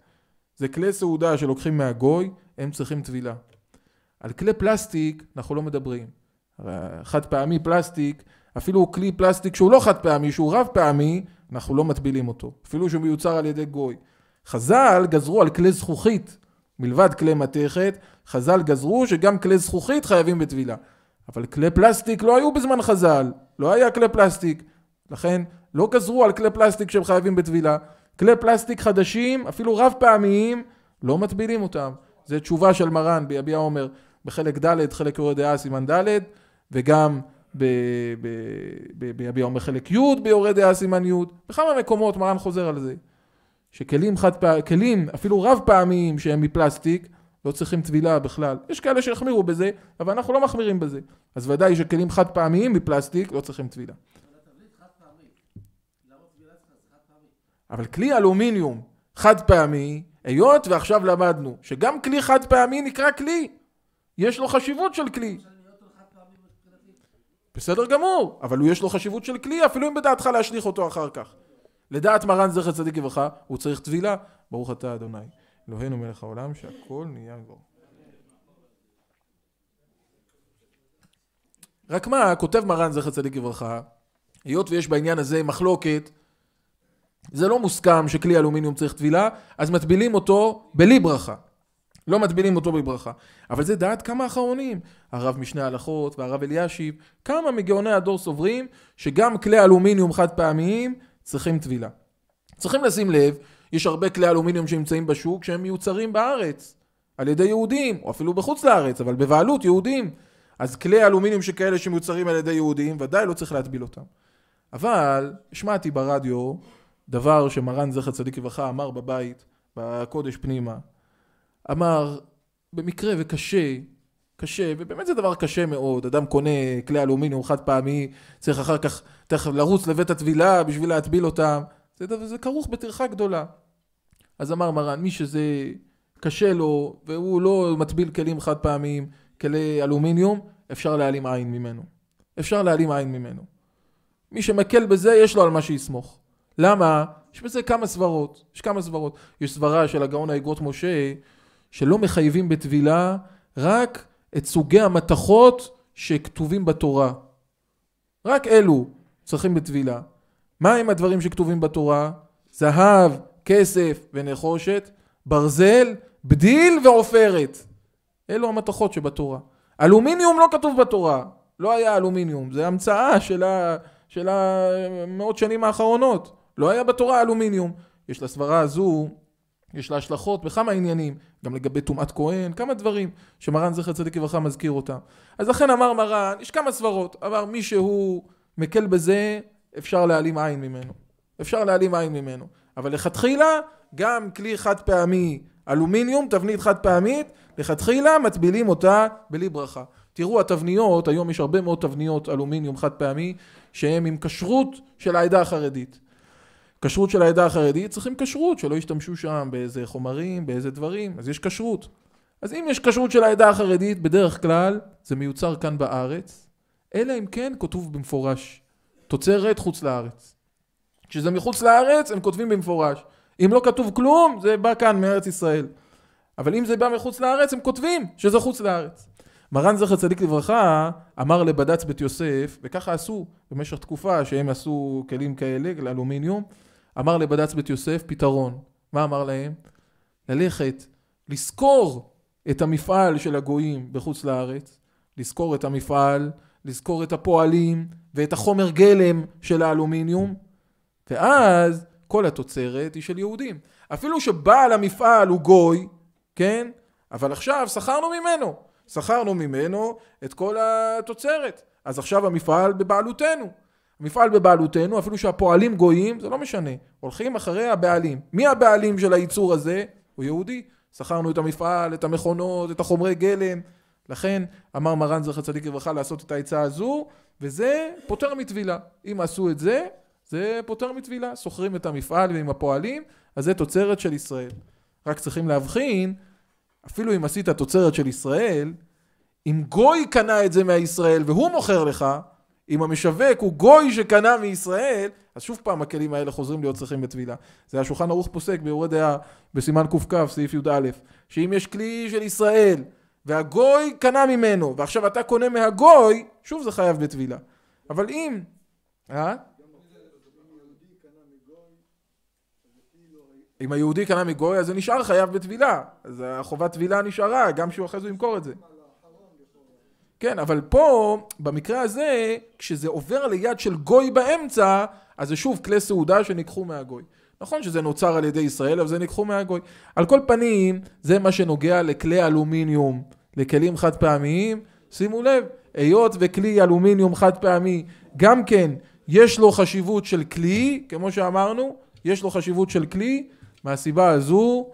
זה כלי סעודה שלוקחים מהגוי, הם צריכים טבילה. על כלי פלסטיק אנחנו לא מדברים. חד פעמי פלסטיק, אפילו כלי פלסטיק שהוא לא חד פעמי, שהוא רב פעמי, אנחנו לא מטבילים אותו. אפילו שהוא מיוצר על ידי גוי. חז"ל גזרו על כלי זכוכית, מלבד כלי מתכת, חז"ל גזרו שגם כלי זכוכית חייבים בטבילה. אבל כלי פלסטיק לא היו בזמן חז"ל, לא היה כלי פלסטיק. לכן לא גזרו על כלי פלסטיק שהם חייבים בטבילה. כלי פלסטיק חדשים, אפילו רב פעמיים, לא מטבילים אותם. זו תשובה של מרן ביביע עומר בחלק ד', חלק יורד דעה סימן ד', וגם ביביע עומר חלק י' ביורד דעה סימן י', בכמה מקומות מרן חוזר על זה. שכלים חד פע... כלים אפילו רב פעמיים שהם מפלסטיק, לא צריכים טבילה בכלל. יש כאלה שהחמירו בזה, אבל אנחנו לא מחמירים בזה. אז ודאי שכלים חד פעמיים מפלסטיק לא צריכים טבילה. אבל כלי אלומיניום חד פעמי, היות ועכשיו למדנו שגם כלי חד פעמי נקרא כלי, יש לו חשיבות של כלי. בסדר גמור, אבל הוא יש לו חשיבות של כלי, אפילו אם בדעתך להשליך אותו אחר כך. לדעת מרן זכר צדיק לברכה, הוא צריך טבילה, ברוך אתה אדוני, אלוהינו מלך העולם, שהכל נהיה גור. רק מה, כותב מרן זכר צדיק לברכה, היות ויש בעניין הזה מחלוקת זה לא מוסכם שכלי אלומיניום צריך טבילה, אז מטבילים אותו בלי ברכה. לא מטבילים אותו בברכה. אבל זה דעת כמה אחרונים, הרב משנה הלכות והרב אלישיב, כמה מגאוני הדור סוברים שגם כלי אלומיניום חד פעמיים צריכים טבילה. צריכים לשים לב, יש הרבה כלי אלומיניום שנמצאים בשוק שהם מיוצרים בארץ, על ידי יהודים, או אפילו בחוץ לארץ, אבל בבעלות יהודים. אז כלי אלומיניום שכאלה שמיוצרים על ידי יהודים, ודאי לא צריך להטביל אותם. אבל, שמעתי ברדיו דבר שמרן זכר צדיק לברכה אמר בבית, בקודש פנימה. אמר, במקרה וקשה, קשה, ובאמת זה דבר קשה מאוד, אדם קונה כלי אלומיניום חד פעמי, צריך אחר כך תכף לרוץ לבית הטבילה בשביל להטביל אותם, זה, דבר, זה כרוך בטרחה גדולה. אז אמר מרן, מי שזה קשה לו, והוא לא מטביל כלים חד פעמיים, כלי אלומיניום, אפשר להעלים עין ממנו. אפשר להעלים עין ממנו. מי שמקל בזה, יש לו על מה שיסמוך. למה? יש בזה כמה סברות, יש כמה סברות. יש סברה של הגאון האגרות משה, שלא מחייבים בטבילה רק את סוגי המתכות שכתובים בתורה. רק אלו צריכים בטבילה. מה עם הדברים שכתובים בתורה? זהב, כסף ונחושת, ברזל, בדיל ועופרת. אלו המתכות שבתורה. אלומיניום לא כתוב בתורה. לא היה אלומיניום, זה המצאה של, של המאות שנים האחרונות. לא היה בתורה אלומיניום. יש לסברה הזו, יש לה השלכות בכמה עניינים, גם לגבי טומאת כהן, כמה דברים שמרן זכר צדיק לברכה מזכיר אותם. אז לכן אמר מרן, יש כמה סברות, אמר מי שהוא מקל בזה, אפשר להעלים עין ממנו. אפשר להעלים עין ממנו. אבל לכתחילה, גם כלי חד פעמי אלומיניום, תבנית חד פעמית, לכתחילה מטבילים אותה בלי ברכה. תראו התבניות, היום יש הרבה מאוד תבניות אלומיניום חד פעמי שהן עם כשרות של העדה החרדית. כשרות של העדה החרדית, צריכים כשרות, שלא ישתמשו שם באיזה חומרים, באיזה דברים, אז יש כשרות. אז אם יש כשרות של העדה החרדית, בדרך כלל זה מיוצר כאן בארץ, אלא אם כן כתוב במפורש, תוצרת חוץ לארץ. כשזה מחוץ לארץ, הם כותבים במפורש. אם לא כתוב כלום, זה בא כאן מארץ ישראל. אבל אם זה בא מחוץ לארץ, הם כותבים שזה חוץ לארץ. מרן זכר צדיק לברכה אמר לבד"ץ בית יוסף, וככה עשו במשך תקופה שהם עשו כלים כאלה, אלומיניום, אמר לבד"ץ בית יוסף פתרון. מה אמר להם? ללכת, לשכור את המפעל של הגויים בחוץ לארץ, לשכור את המפעל, לשכור את הפועלים ואת החומר גלם של האלומיניום, ואז כל התוצרת היא של יהודים. אפילו שבעל המפעל הוא גוי, כן? אבל עכשיו שכרנו ממנו. שכרנו ממנו את כל התוצרת. אז עכשיו המפעל בבעלותנו. מפעל בבעלותנו, אפילו שהפועלים גויים, זה לא משנה. הולכים אחרי הבעלים. מי הבעלים של הייצור הזה? הוא יהודי. שכרנו את המפעל, את המכונות, את החומרי גלם. לכן אמר מרן זכר צדיק לברכה לעשות את העצה הזו, וזה פוטר מטבילה. אם עשו את זה, זה פוטר מטבילה. שוכרים את המפעל ועם הפועלים, אז זה תוצרת של ישראל. רק צריכים להבחין, אפילו אם עשית תוצרת של ישראל, אם גוי קנה את זה מהישראל והוא מוכר לך, אם המשווק הוא גוי שקנה מישראל, אז שוב פעם הכלים האלה חוזרים להיות צריכים בטבילה. זה השולחן ערוך פוסק ביורה דעה בסימן קק, סעיף י"א, שאם יש כלי של ישראל והגוי קנה ממנו, ועכשיו אתה קונה מהגוי, שוב זה חייב בטבילה. אבל אם... אה? אם היהודי קנה מגוי, אז זה נשאר חייב בטבילה. אז החובת טבילה נשארה, גם שהוא אחרי זה ימכור את זה. כן, אבל פה, במקרה הזה, כשזה עובר ליד של גוי באמצע, אז זה שוב כלי סעודה שניקחו מהגוי. נכון שזה נוצר על ידי ישראל, אבל זה ניקחו מהגוי. על כל פנים, זה מה שנוגע לכלי אלומיניום, לכלים חד פעמיים. שימו לב, היות וכלי אלומיניום חד פעמי, גם כן, יש לו חשיבות של כלי, כמו שאמרנו, יש לו חשיבות של כלי, מהסיבה הזו,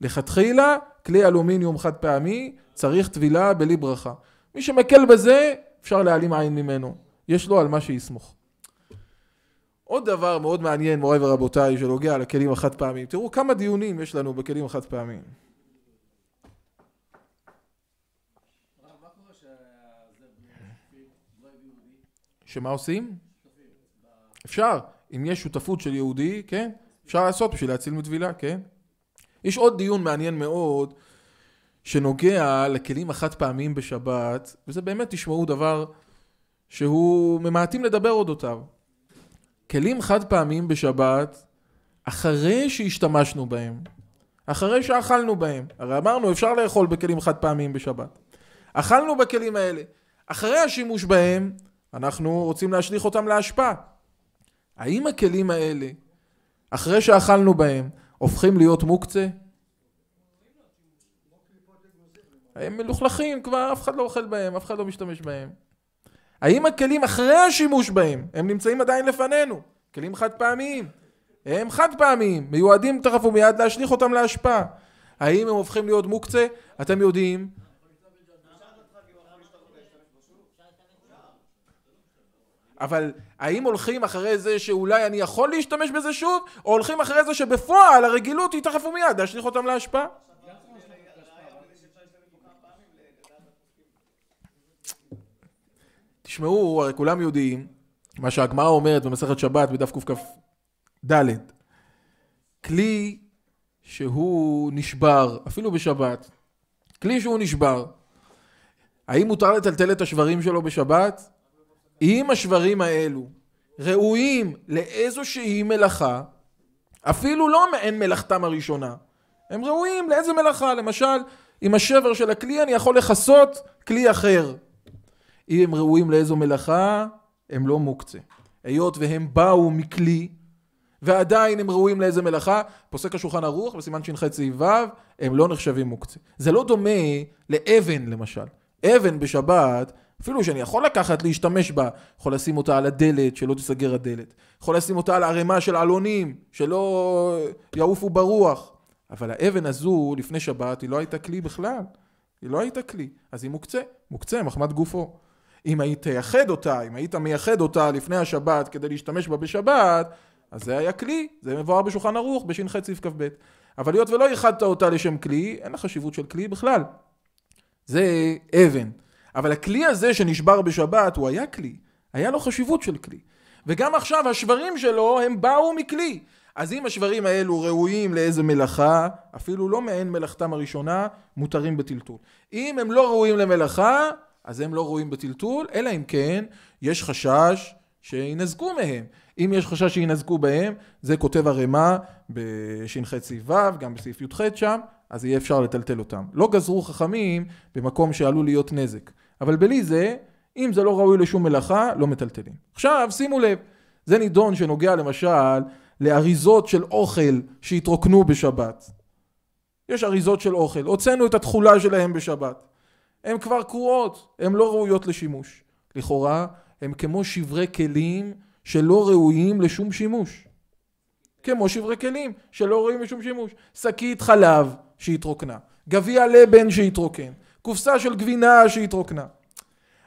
לכתחילה, כלי אלומיניום חד פעמי, צריך טבילה בלי ברכה. מי שמקל בזה, אפשר להעלים עין ממנו. יש לו על מה שיסמוך. עוד דבר מאוד מעניין, מוריי ורבותיי, שנוגע לכלים החד פעמיים. תראו כמה דיונים יש לנו בכלים החד פעמיים. שמה עושים? אפשר. אם יש שותפות של יהודי, כן? אפשר לעשות בשביל להציל מטבילה, כן? יש עוד דיון מעניין מאוד שנוגע לכלים החד פעמים בשבת, וזה באמת, תשמעו, דבר שהוא ממעטים לדבר אודותיו. כלים חד פעמים בשבת, אחרי שהשתמשנו בהם, אחרי שאכלנו בהם, הרי אמרנו אפשר לאכול בכלים חד פעמים בשבת. אכלנו בכלים האלה, אחרי השימוש בהם, אנחנו רוצים להשליך אותם להשפעה. האם הכלים האלה, אחרי שאכלנו בהם, הופכים להיות מוקצה? הם מלוכלכים כבר, אף אחד לא אוכל בהם, אף אחד לא משתמש בהם. האם הכלים אחרי השימוש בהם, הם נמצאים עדיין לפנינו? כלים חד פעמיים. הם חד פעמיים, מיועדים תכף ומיד להשליך אותם להשפעה. האם הם הופכים להיות מוקצה? אתם יודעים. אבל האם הולכים אחרי זה שאולי אני יכול להשתמש בזה שוב, או הולכים אחרי זה שבפועל הרגילות היא תכף ומיד להשליך אותם להשפעה? תשמעו, הרי כולם יודעים, מה שהגמרא אומרת במסכת שבת בדף קכ"ד, כלי שהוא נשבר, אפילו בשבת, כלי שהוא נשבר, האם מותר לטלטל את השברים שלו בשבת? אם השברים האלו ראויים לאיזושהי מלאכה, אפילו לא מעין מלאכתם הראשונה, הם ראויים לאיזה מלאכה? למשל, עם השבר של הכלי אני יכול לכסות כלי אחר. אם הם ראויים לאיזו מלאכה, הם לא מוקצה. היות והם באו מכלי, ועדיין הם ראויים לאיזה מלאכה, פוסק השולחן ערוך בסימן ש"ח ו, הם לא נחשבים מוקצה. זה לא דומה לאבן למשל. אבן בשבת, אפילו שאני יכול לקחת, להשתמש בה, יכול לשים אותה על הדלת, שלא תיסגר הדלת. יכול לשים אותה על ערימה של עלונים, שלא יעופו ברוח. אבל האבן הזו, לפני שבת, היא לא הייתה כלי בכלל. היא לא הייתה כלי. אז היא מוקצה, מוקצה, מחמת גופו. אם היית תייחד אותה, אם היית מייחד אותה לפני השבת כדי להשתמש בה בשבת, אז זה היה כלי, זה מבואר בשולחן ערוך בש"ח סעיף כ"ב. אבל היות ולא ייחדת אותה לשם כלי, אין לה חשיבות של כלי בכלל. זה אבן. אבל הכלי הזה שנשבר בשבת, הוא היה כלי. היה לו חשיבות של כלי. וגם עכשיו השברים שלו הם באו מכלי. אז אם השברים האלו ראויים לאיזה מלאכה, אפילו לא מעין מלאכתם הראשונה, מותרים בטלטול. אם הם לא ראויים למלאכה, אז הם לא רואים בטלטול, אלא אם כן יש חשש שינזקו מהם. אם יש חשש שינזקו בהם, זה כותב הרמ"א בש"ח סעיף ו', גם בסעיף י"ח שם, אז יהיה אפשר לטלטל אותם. לא גזרו חכמים במקום שעלול להיות נזק. אבל בלי זה, אם זה לא ראוי לשום מלאכה, לא מטלטלים. עכשיו, שימו לב, זה נידון שנוגע למשל לאריזות של אוכל שהתרוקנו בשבת. יש אריזות של אוכל, הוצאנו את התכולה שלהם בשבת. הן כבר קרועות, הן לא ראויות לשימוש. לכאורה, הן כמו שברי כלים שלא ראויים לשום שימוש. כמו שברי כלים שלא ראויים לשום שימוש. שקית חלב שהתרוקנה, גביע לבן שהתרוקן, קופסה של גבינה שהתרוקנה.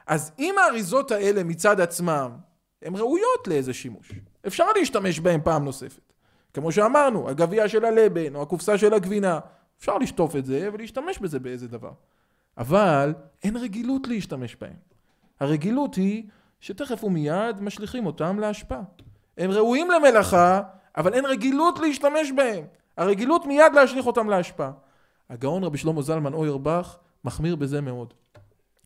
אז אם האריזות האלה מצד עצמם, הן ראויות לאיזה שימוש. אפשר להשתמש בהן פעם נוספת. כמו שאמרנו, הגביע של הלבן או הקופסה של הגבינה, אפשר לשטוף את זה ולהשתמש בזה באיזה דבר. אבל אין רגילות להשתמש בהם. הרגילות היא שתכף ומיד משליכים אותם להשפעה. הם ראויים למלאכה, אבל אין רגילות להשתמש בהם. הרגילות מיד להשליך אותם להשפעה. הגאון רבי שלמה זלמן אוירבך מחמיר בזה מאוד.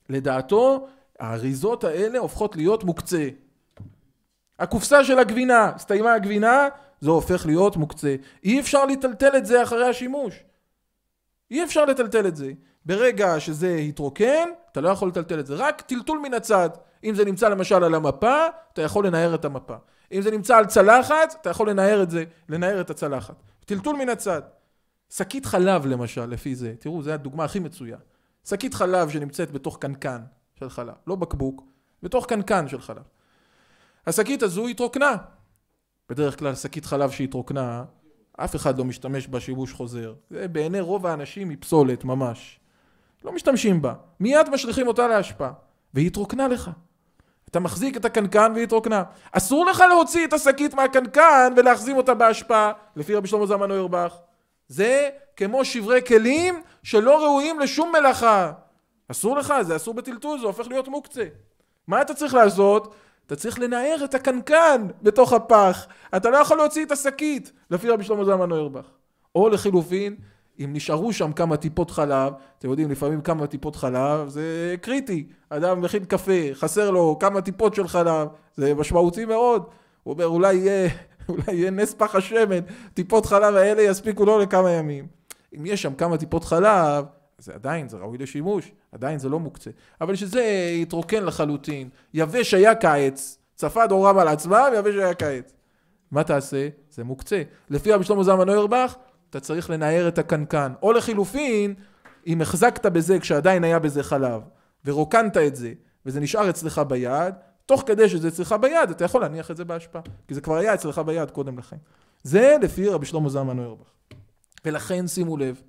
לדעתו, האריזות האלה הופכות להיות מוקצה. הקופסה של הגבינה, הסתיימה הגבינה, זה הופך להיות מוקצה. אי אפשר לטלטל את זה אחרי השימוש. אי אפשר לטלטל את זה. ברגע שזה התרוקן, אתה לא יכול לטלטל את זה, רק טלטול מן הצד. אם זה נמצא למשל על המפה, אתה יכול לנער את המפה. אם זה נמצא על צלחת, אתה יכול לנער את זה, לנער את הצלחת. טלטול מן הצד. שקית חלב למשל, לפי זה, תראו, זו הדוגמה הכי מצויה. שקית חלב שנמצאת בתוך קנקן של חלב, לא בקבוק, בתוך קנקן של חלב. השקית הזו התרוקנה. בדרך כלל שקית חלב שהתרוקנה, אף אחד לא משתמש בה שימוש חוזר. זה בעיני רוב האנשים היא פסולת ממש. לא משתמשים בה. מיד משליכים אותה להשפעה, והיא התרוקנה לך. אתה מחזיק את הקנקן והיא התרוקנה. אסור לך להוציא את השקית מהקנקן ולהחזים אותה בהשפעה, לפי רבי שלמה זמן אוירבך. זה כמו שברי כלים שלא ראויים לשום מלאכה. אסור לך, זה אסור בטלטול, זה הופך להיות מוקצה. מה אתה צריך לעשות? אתה צריך לנער את הקנקן בתוך הפח. אתה לא יכול להוציא את השקית, לפי רבי שלמה זמן אוירבך. או לחילופין, אם נשארו שם כמה טיפות חלב, אתם יודעים, לפעמים כמה טיפות חלב זה קריטי. אדם מכין קפה, חסר לו כמה טיפות של חלב, זה משמעותי מאוד. הוא אומר, אולי יהיה, *laughs* אולי יהיה נס פח השמן, טיפות חלב האלה יספיקו לו לכמה ימים. אם יש שם כמה טיפות חלב, זה עדיין, זה ראוי לשימוש, עדיין זה לא מוקצה. אבל שזה יתרוקן לחלוטין. יבש היה קיץ, צפה דורם על עצמם, יבש היה קיץ. מה תעשה? זה מוקצה. לפי רבי שלמה זלמן נוירבך, אתה צריך לנער את הקנקן. או לחילופין, אם החזקת בזה כשעדיין היה בזה חלב, ורוקנת את זה, וזה נשאר אצלך ביד, תוך כדי שזה אצלך ביד, אתה יכול להניח את זה בהשפעה. כי זה כבר היה אצלך ביד קודם לכן. זה לפי רבי שלמה זלמן אוירבך. ולכן, שימו לב,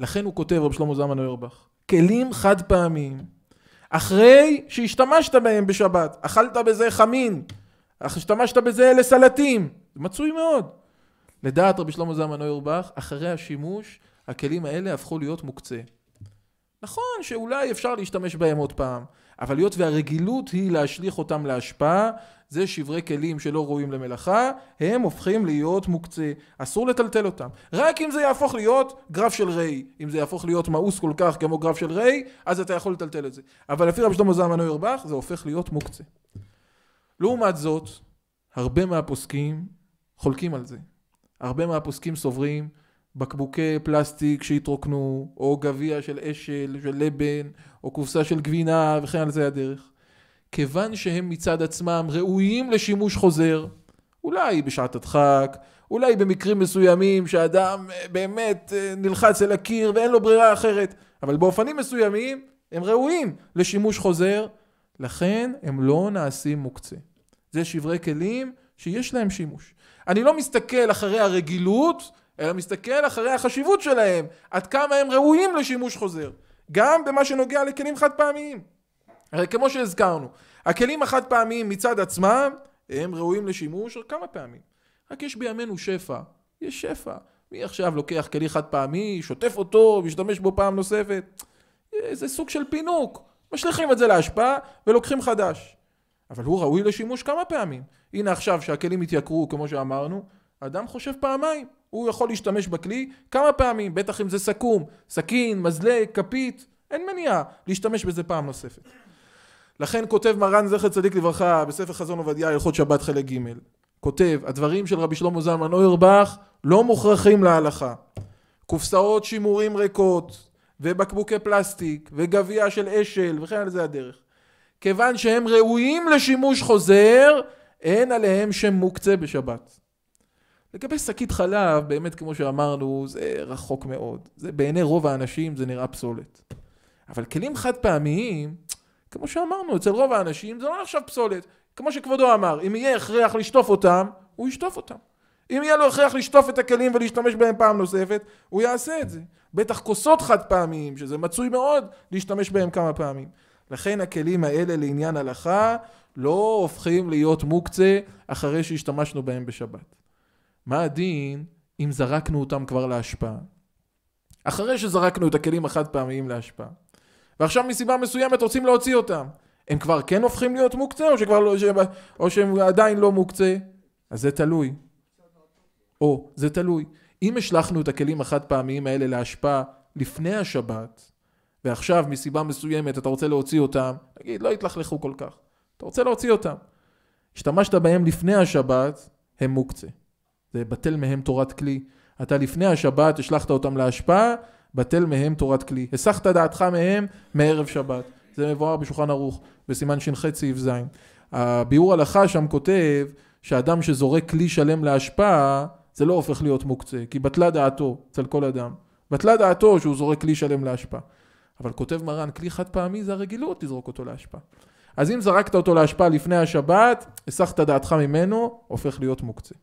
לכן הוא כותב רבי שלמה זלמן אוירבך, כלים חד פעמיים, אחרי שהשתמשת בהם בשבת, אכלת בזה חמין, השתמשת בזה לסלטים, מצוי מאוד. לדעת רבי שלמה זמן אוירבך, אחרי השימוש, הכלים האלה הפכו להיות מוקצה. נכון שאולי אפשר להשתמש בהם עוד פעם, אבל היות והרגילות היא להשליך אותם להשפעה, זה שברי כלים שלא ראויים למלאכה, הם הופכים להיות מוקצה. אסור לטלטל אותם. רק אם זה יהפוך להיות גרף של ריי. אם זה יהפוך להיות מאוס כל כך כמו גרף של ריי, אז אתה יכול לטלטל את זה. אבל לפי רבי שלמה זמן אוירבך, זה הופך להיות מוקצה. לעומת זאת, הרבה מהפוסקים חולקים על זה. הרבה מהפוסקים סוברים בקבוקי פלסטיק שהתרוקנו, או גביע של אשל, של לבן, או קופסה של גבינה, וכן על זה הדרך. כיוון שהם מצד עצמם ראויים לשימוש חוזר, אולי בשעת הדחק, אולי במקרים מסוימים שאדם אה, באמת אה, נלחץ אל הקיר ואין לו ברירה אחרת, אבל באופנים מסוימים הם ראויים לשימוש חוזר, לכן הם לא נעשים מוקצה. זה שברי כלים שיש להם שימוש. אני לא מסתכל אחרי הרגילות, אלא מסתכל אחרי החשיבות שלהם, עד כמה הם ראויים לשימוש חוזר, גם במה שנוגע לכלים חד פעמיים. הרי כמו שהזכרנו, הכלים החד פעמיים מצד עצמם, הם ראויים לשימוש כמה פעמים. רק יש בימינו שפע, יש שפע. מי עכשיו לוקח כלי חד פעמי, שוטף אותו, משתמש בו פעם נוספת? זה סוג של פינוק. משליכים את זה להשפעה ולוקחים חדש. אבל הוא ראוי לשימוש כמה פעמים. הנה עכשיו שהכלים התייקרו, כמו שאמרנו, אדם חושב פעמיים. הוא יכול להשתמש בכלי כמה פעמים, בטח אם זה סכו"ם, סכין, מזלג, כפית, אין מניעה להשתמש בזה פעם נוספת. לכן כותב מרן זכר צדיק לברכה בספר חזון עובדיה, הלכות שבת חלק ג', כותב, הדברים של רבי שלמה זלמן אוירבך לא מוכרחים להלכה. קופסאות שימורים ריקות, ובקבוקי פלסטיק, וגביע של אשל, וכן על זה הדרך. כיוון שהם ראויים לשימוש חוזר, אין עליהם שם מוקצה בשבת. לגבי שקית חלב, באמת כמו שאמרנו, זה רחוק מאוד. זה בעיני רוב האנשים זה נראה פסולת. אבל כלים חד פעמיים, כמו שאמרנו, אצל רוב האנשים זה לא עכשיו פסולת. כמו שכבודו אמר, אם יהיה הכרח לשטוף אותם, הוא ישטוף אותם. אם יהיה לו הכרח לשטוף את הכלים ולהשתמש בהם פעם נוספת, הוא יעשה את זה. בטח כוסות חד פעמיים, שזה מצוי מאוד להשתמש בהם כמה פעמים. לכן הכלים האלה לעניין הלכה לא הופכים להיות מוקצה אחרי שהשתמשנו בהם בשבת. מה הדין אם זרקנו אותם כבר להשפעה? אחרי שזרקנו את הכלים החד פעמיים להשפעה, ועכשיו מסיבה מסוימת רוצים להוציא אותם, הם כבר כן הופכים להיות מוקצה או, שכבר לא, או שהם עדיין לא מוקצה? אז זה תלוי. או, זה תלוי. אם השלכנו את הכלים החד פעמיים האלה להשפעה לפני השבת, ועכשיו מסיבה מסוימת אתה רוצה להוציא אותם, נגיד לא התלכלכו כל כך, אתה רוצה להוציא אותם. השתמשת בהם לפני השבת, הם מוקצה. זה בטל מהם תורת כלי. אתה לפני השבת השלכת אותם להשפעה, בטל מהם תורת כלי. הסחת דעתך מהם מערב שבת. זה מבואר בשולחן ערוך, בסימן ש"ח סעיף ז'. הביאור הלכה שם כותב שאדם שזורק כלי שלם להשפעה, זה לא הופך להיות מוקצה, כי בטלה דעתו אצל כל אדם. בטלה דעתו שהוא זורק כלי שלם להשפעה. אבל כותב מרן, כלי חד פעמי זה הרגילות לזרוק אותו להשפעה. אז אם זרקת אותו להשפעה לפני השבת, הסחת דעתך ממנו, הופך להיות מוקצה.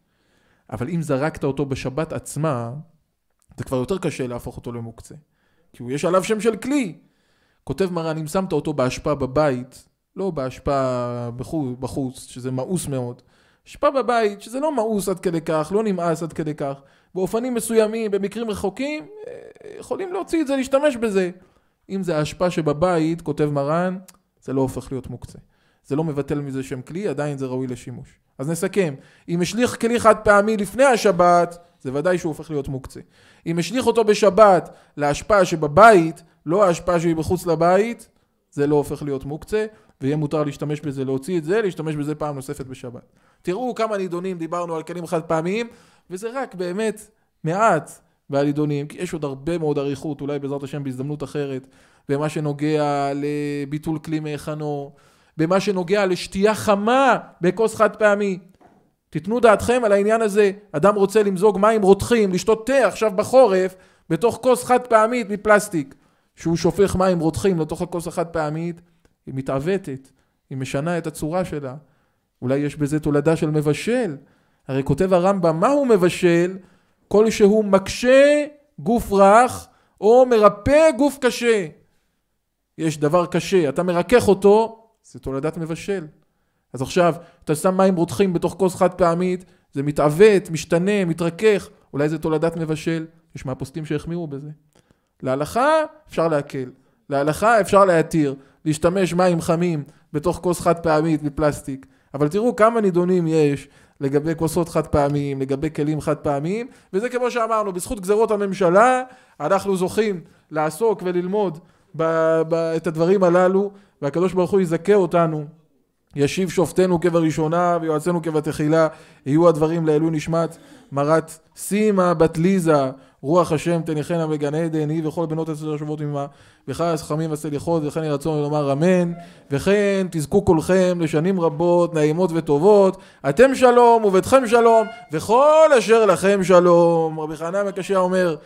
אבל אם זרקת אותו בשבת עצמה, זה כבר יותר קשה להפוך אותו למוקצה. כי הוא יש עליו שם של כלי. כותב מרן, אם שמת אותו בהשפעה בבית, לא בהשפעה בחוץ, בחוץ שזה מאוס מאוד, השפעה בבית, שזה לא מאוס עד כדי כך, לא נמאס עד כדי כך, באופנים מסוימים, במקרים רחוקים, אה, יכולים להוציא את זה, להשתמש בזה. אם זה האשפה שבבית, כותב מרן, זה לא הופך להיות מוקצה. זה לא מבטל מזה שם כלי, עדיין זה ראוי לשימוש. אז נסכם, אם השליך כלי חד פעמי לפני השבת, זה ודאי שהוא הופך להיות מוקצה. אם השליך אותו בשבת להשפעה שבבית, לא ההשפעה שהיא מחוץ לבית, זה לא הופך להיות מוקצה, ויהיה מותר להשתמש בזה, להוציא את זה, להשתמש בזה פעם נוספת בשבת. תראו כמה נידונים דיברנו על כלים חד פעמיים, וזה רק באמת מעט והנידונים, כי יש עוד הרבה מאוד אריכות, אולי בעזרת השם בהזדמנות אחרת, במה שנוגע לביטול כלי מהיכנו, במה שנוגע לשתייה חמה בכוס חד פעמי. תיתנו דעתכם על העניין הזה, אדם רוצה למזוג מים רותחים, לשתות תה עכשיו בחורף, בתוך כוס חד פעמית מפלסטיק. שהוא שופך מים רותחים לתוך הכוס החד פעמית, היא מתעוותת, היא משנה את הצורה שלה. אולי יש בזה תולדה של מבשל. הרי כותב הרמב"ם, מה הוא מבשל? כלשהו מקשה גוף רך או מרפא גוף קשה. יש דבר קשה, אתה מרכך אותו, זה תולדת מבשל. אז עכשיו, אתה שם מים רותחים בתוך כוס חד פעמית, זה מתעוות, משתנה, מתרכך, אולי זה תולדת מבשל. יש מהפוסטים שהחמירו בזה. להלכה אפשר להקל, להלכה אפשר להתיר, להשתמש מים חמים בתוך כוס חד פעמית בפלסטיק. אבל תראו כמה נידונים יש לגבי כוסות חד פעמיים, לגבי כלים חד פעמיים, וזה כמו שאמרנו, בזכות גזרות הממשלה, אנחנו זוכים לעסוק וללמוד ב- ב- את הדברים הללו, והקדוש ברוך הוא יזכה אותנו ישיב שופטינו כבראשונה ויועצינו כבתחילה, יהיו הדברים לעילוי נשמת מרת סימה בת ליזה רוח השם תניחנה בגן עדן, היא וכל בנות עשרה יושבות עמה, וכעס חמים וסליחות, וכן יהי רצון לומר אמן, וכן תזכו כולכם לשנים רבות, נעימות וטובות, אתם שלום וביתכם שלום, וכל אשר לכם שלום. רבי חנן הקשה אומר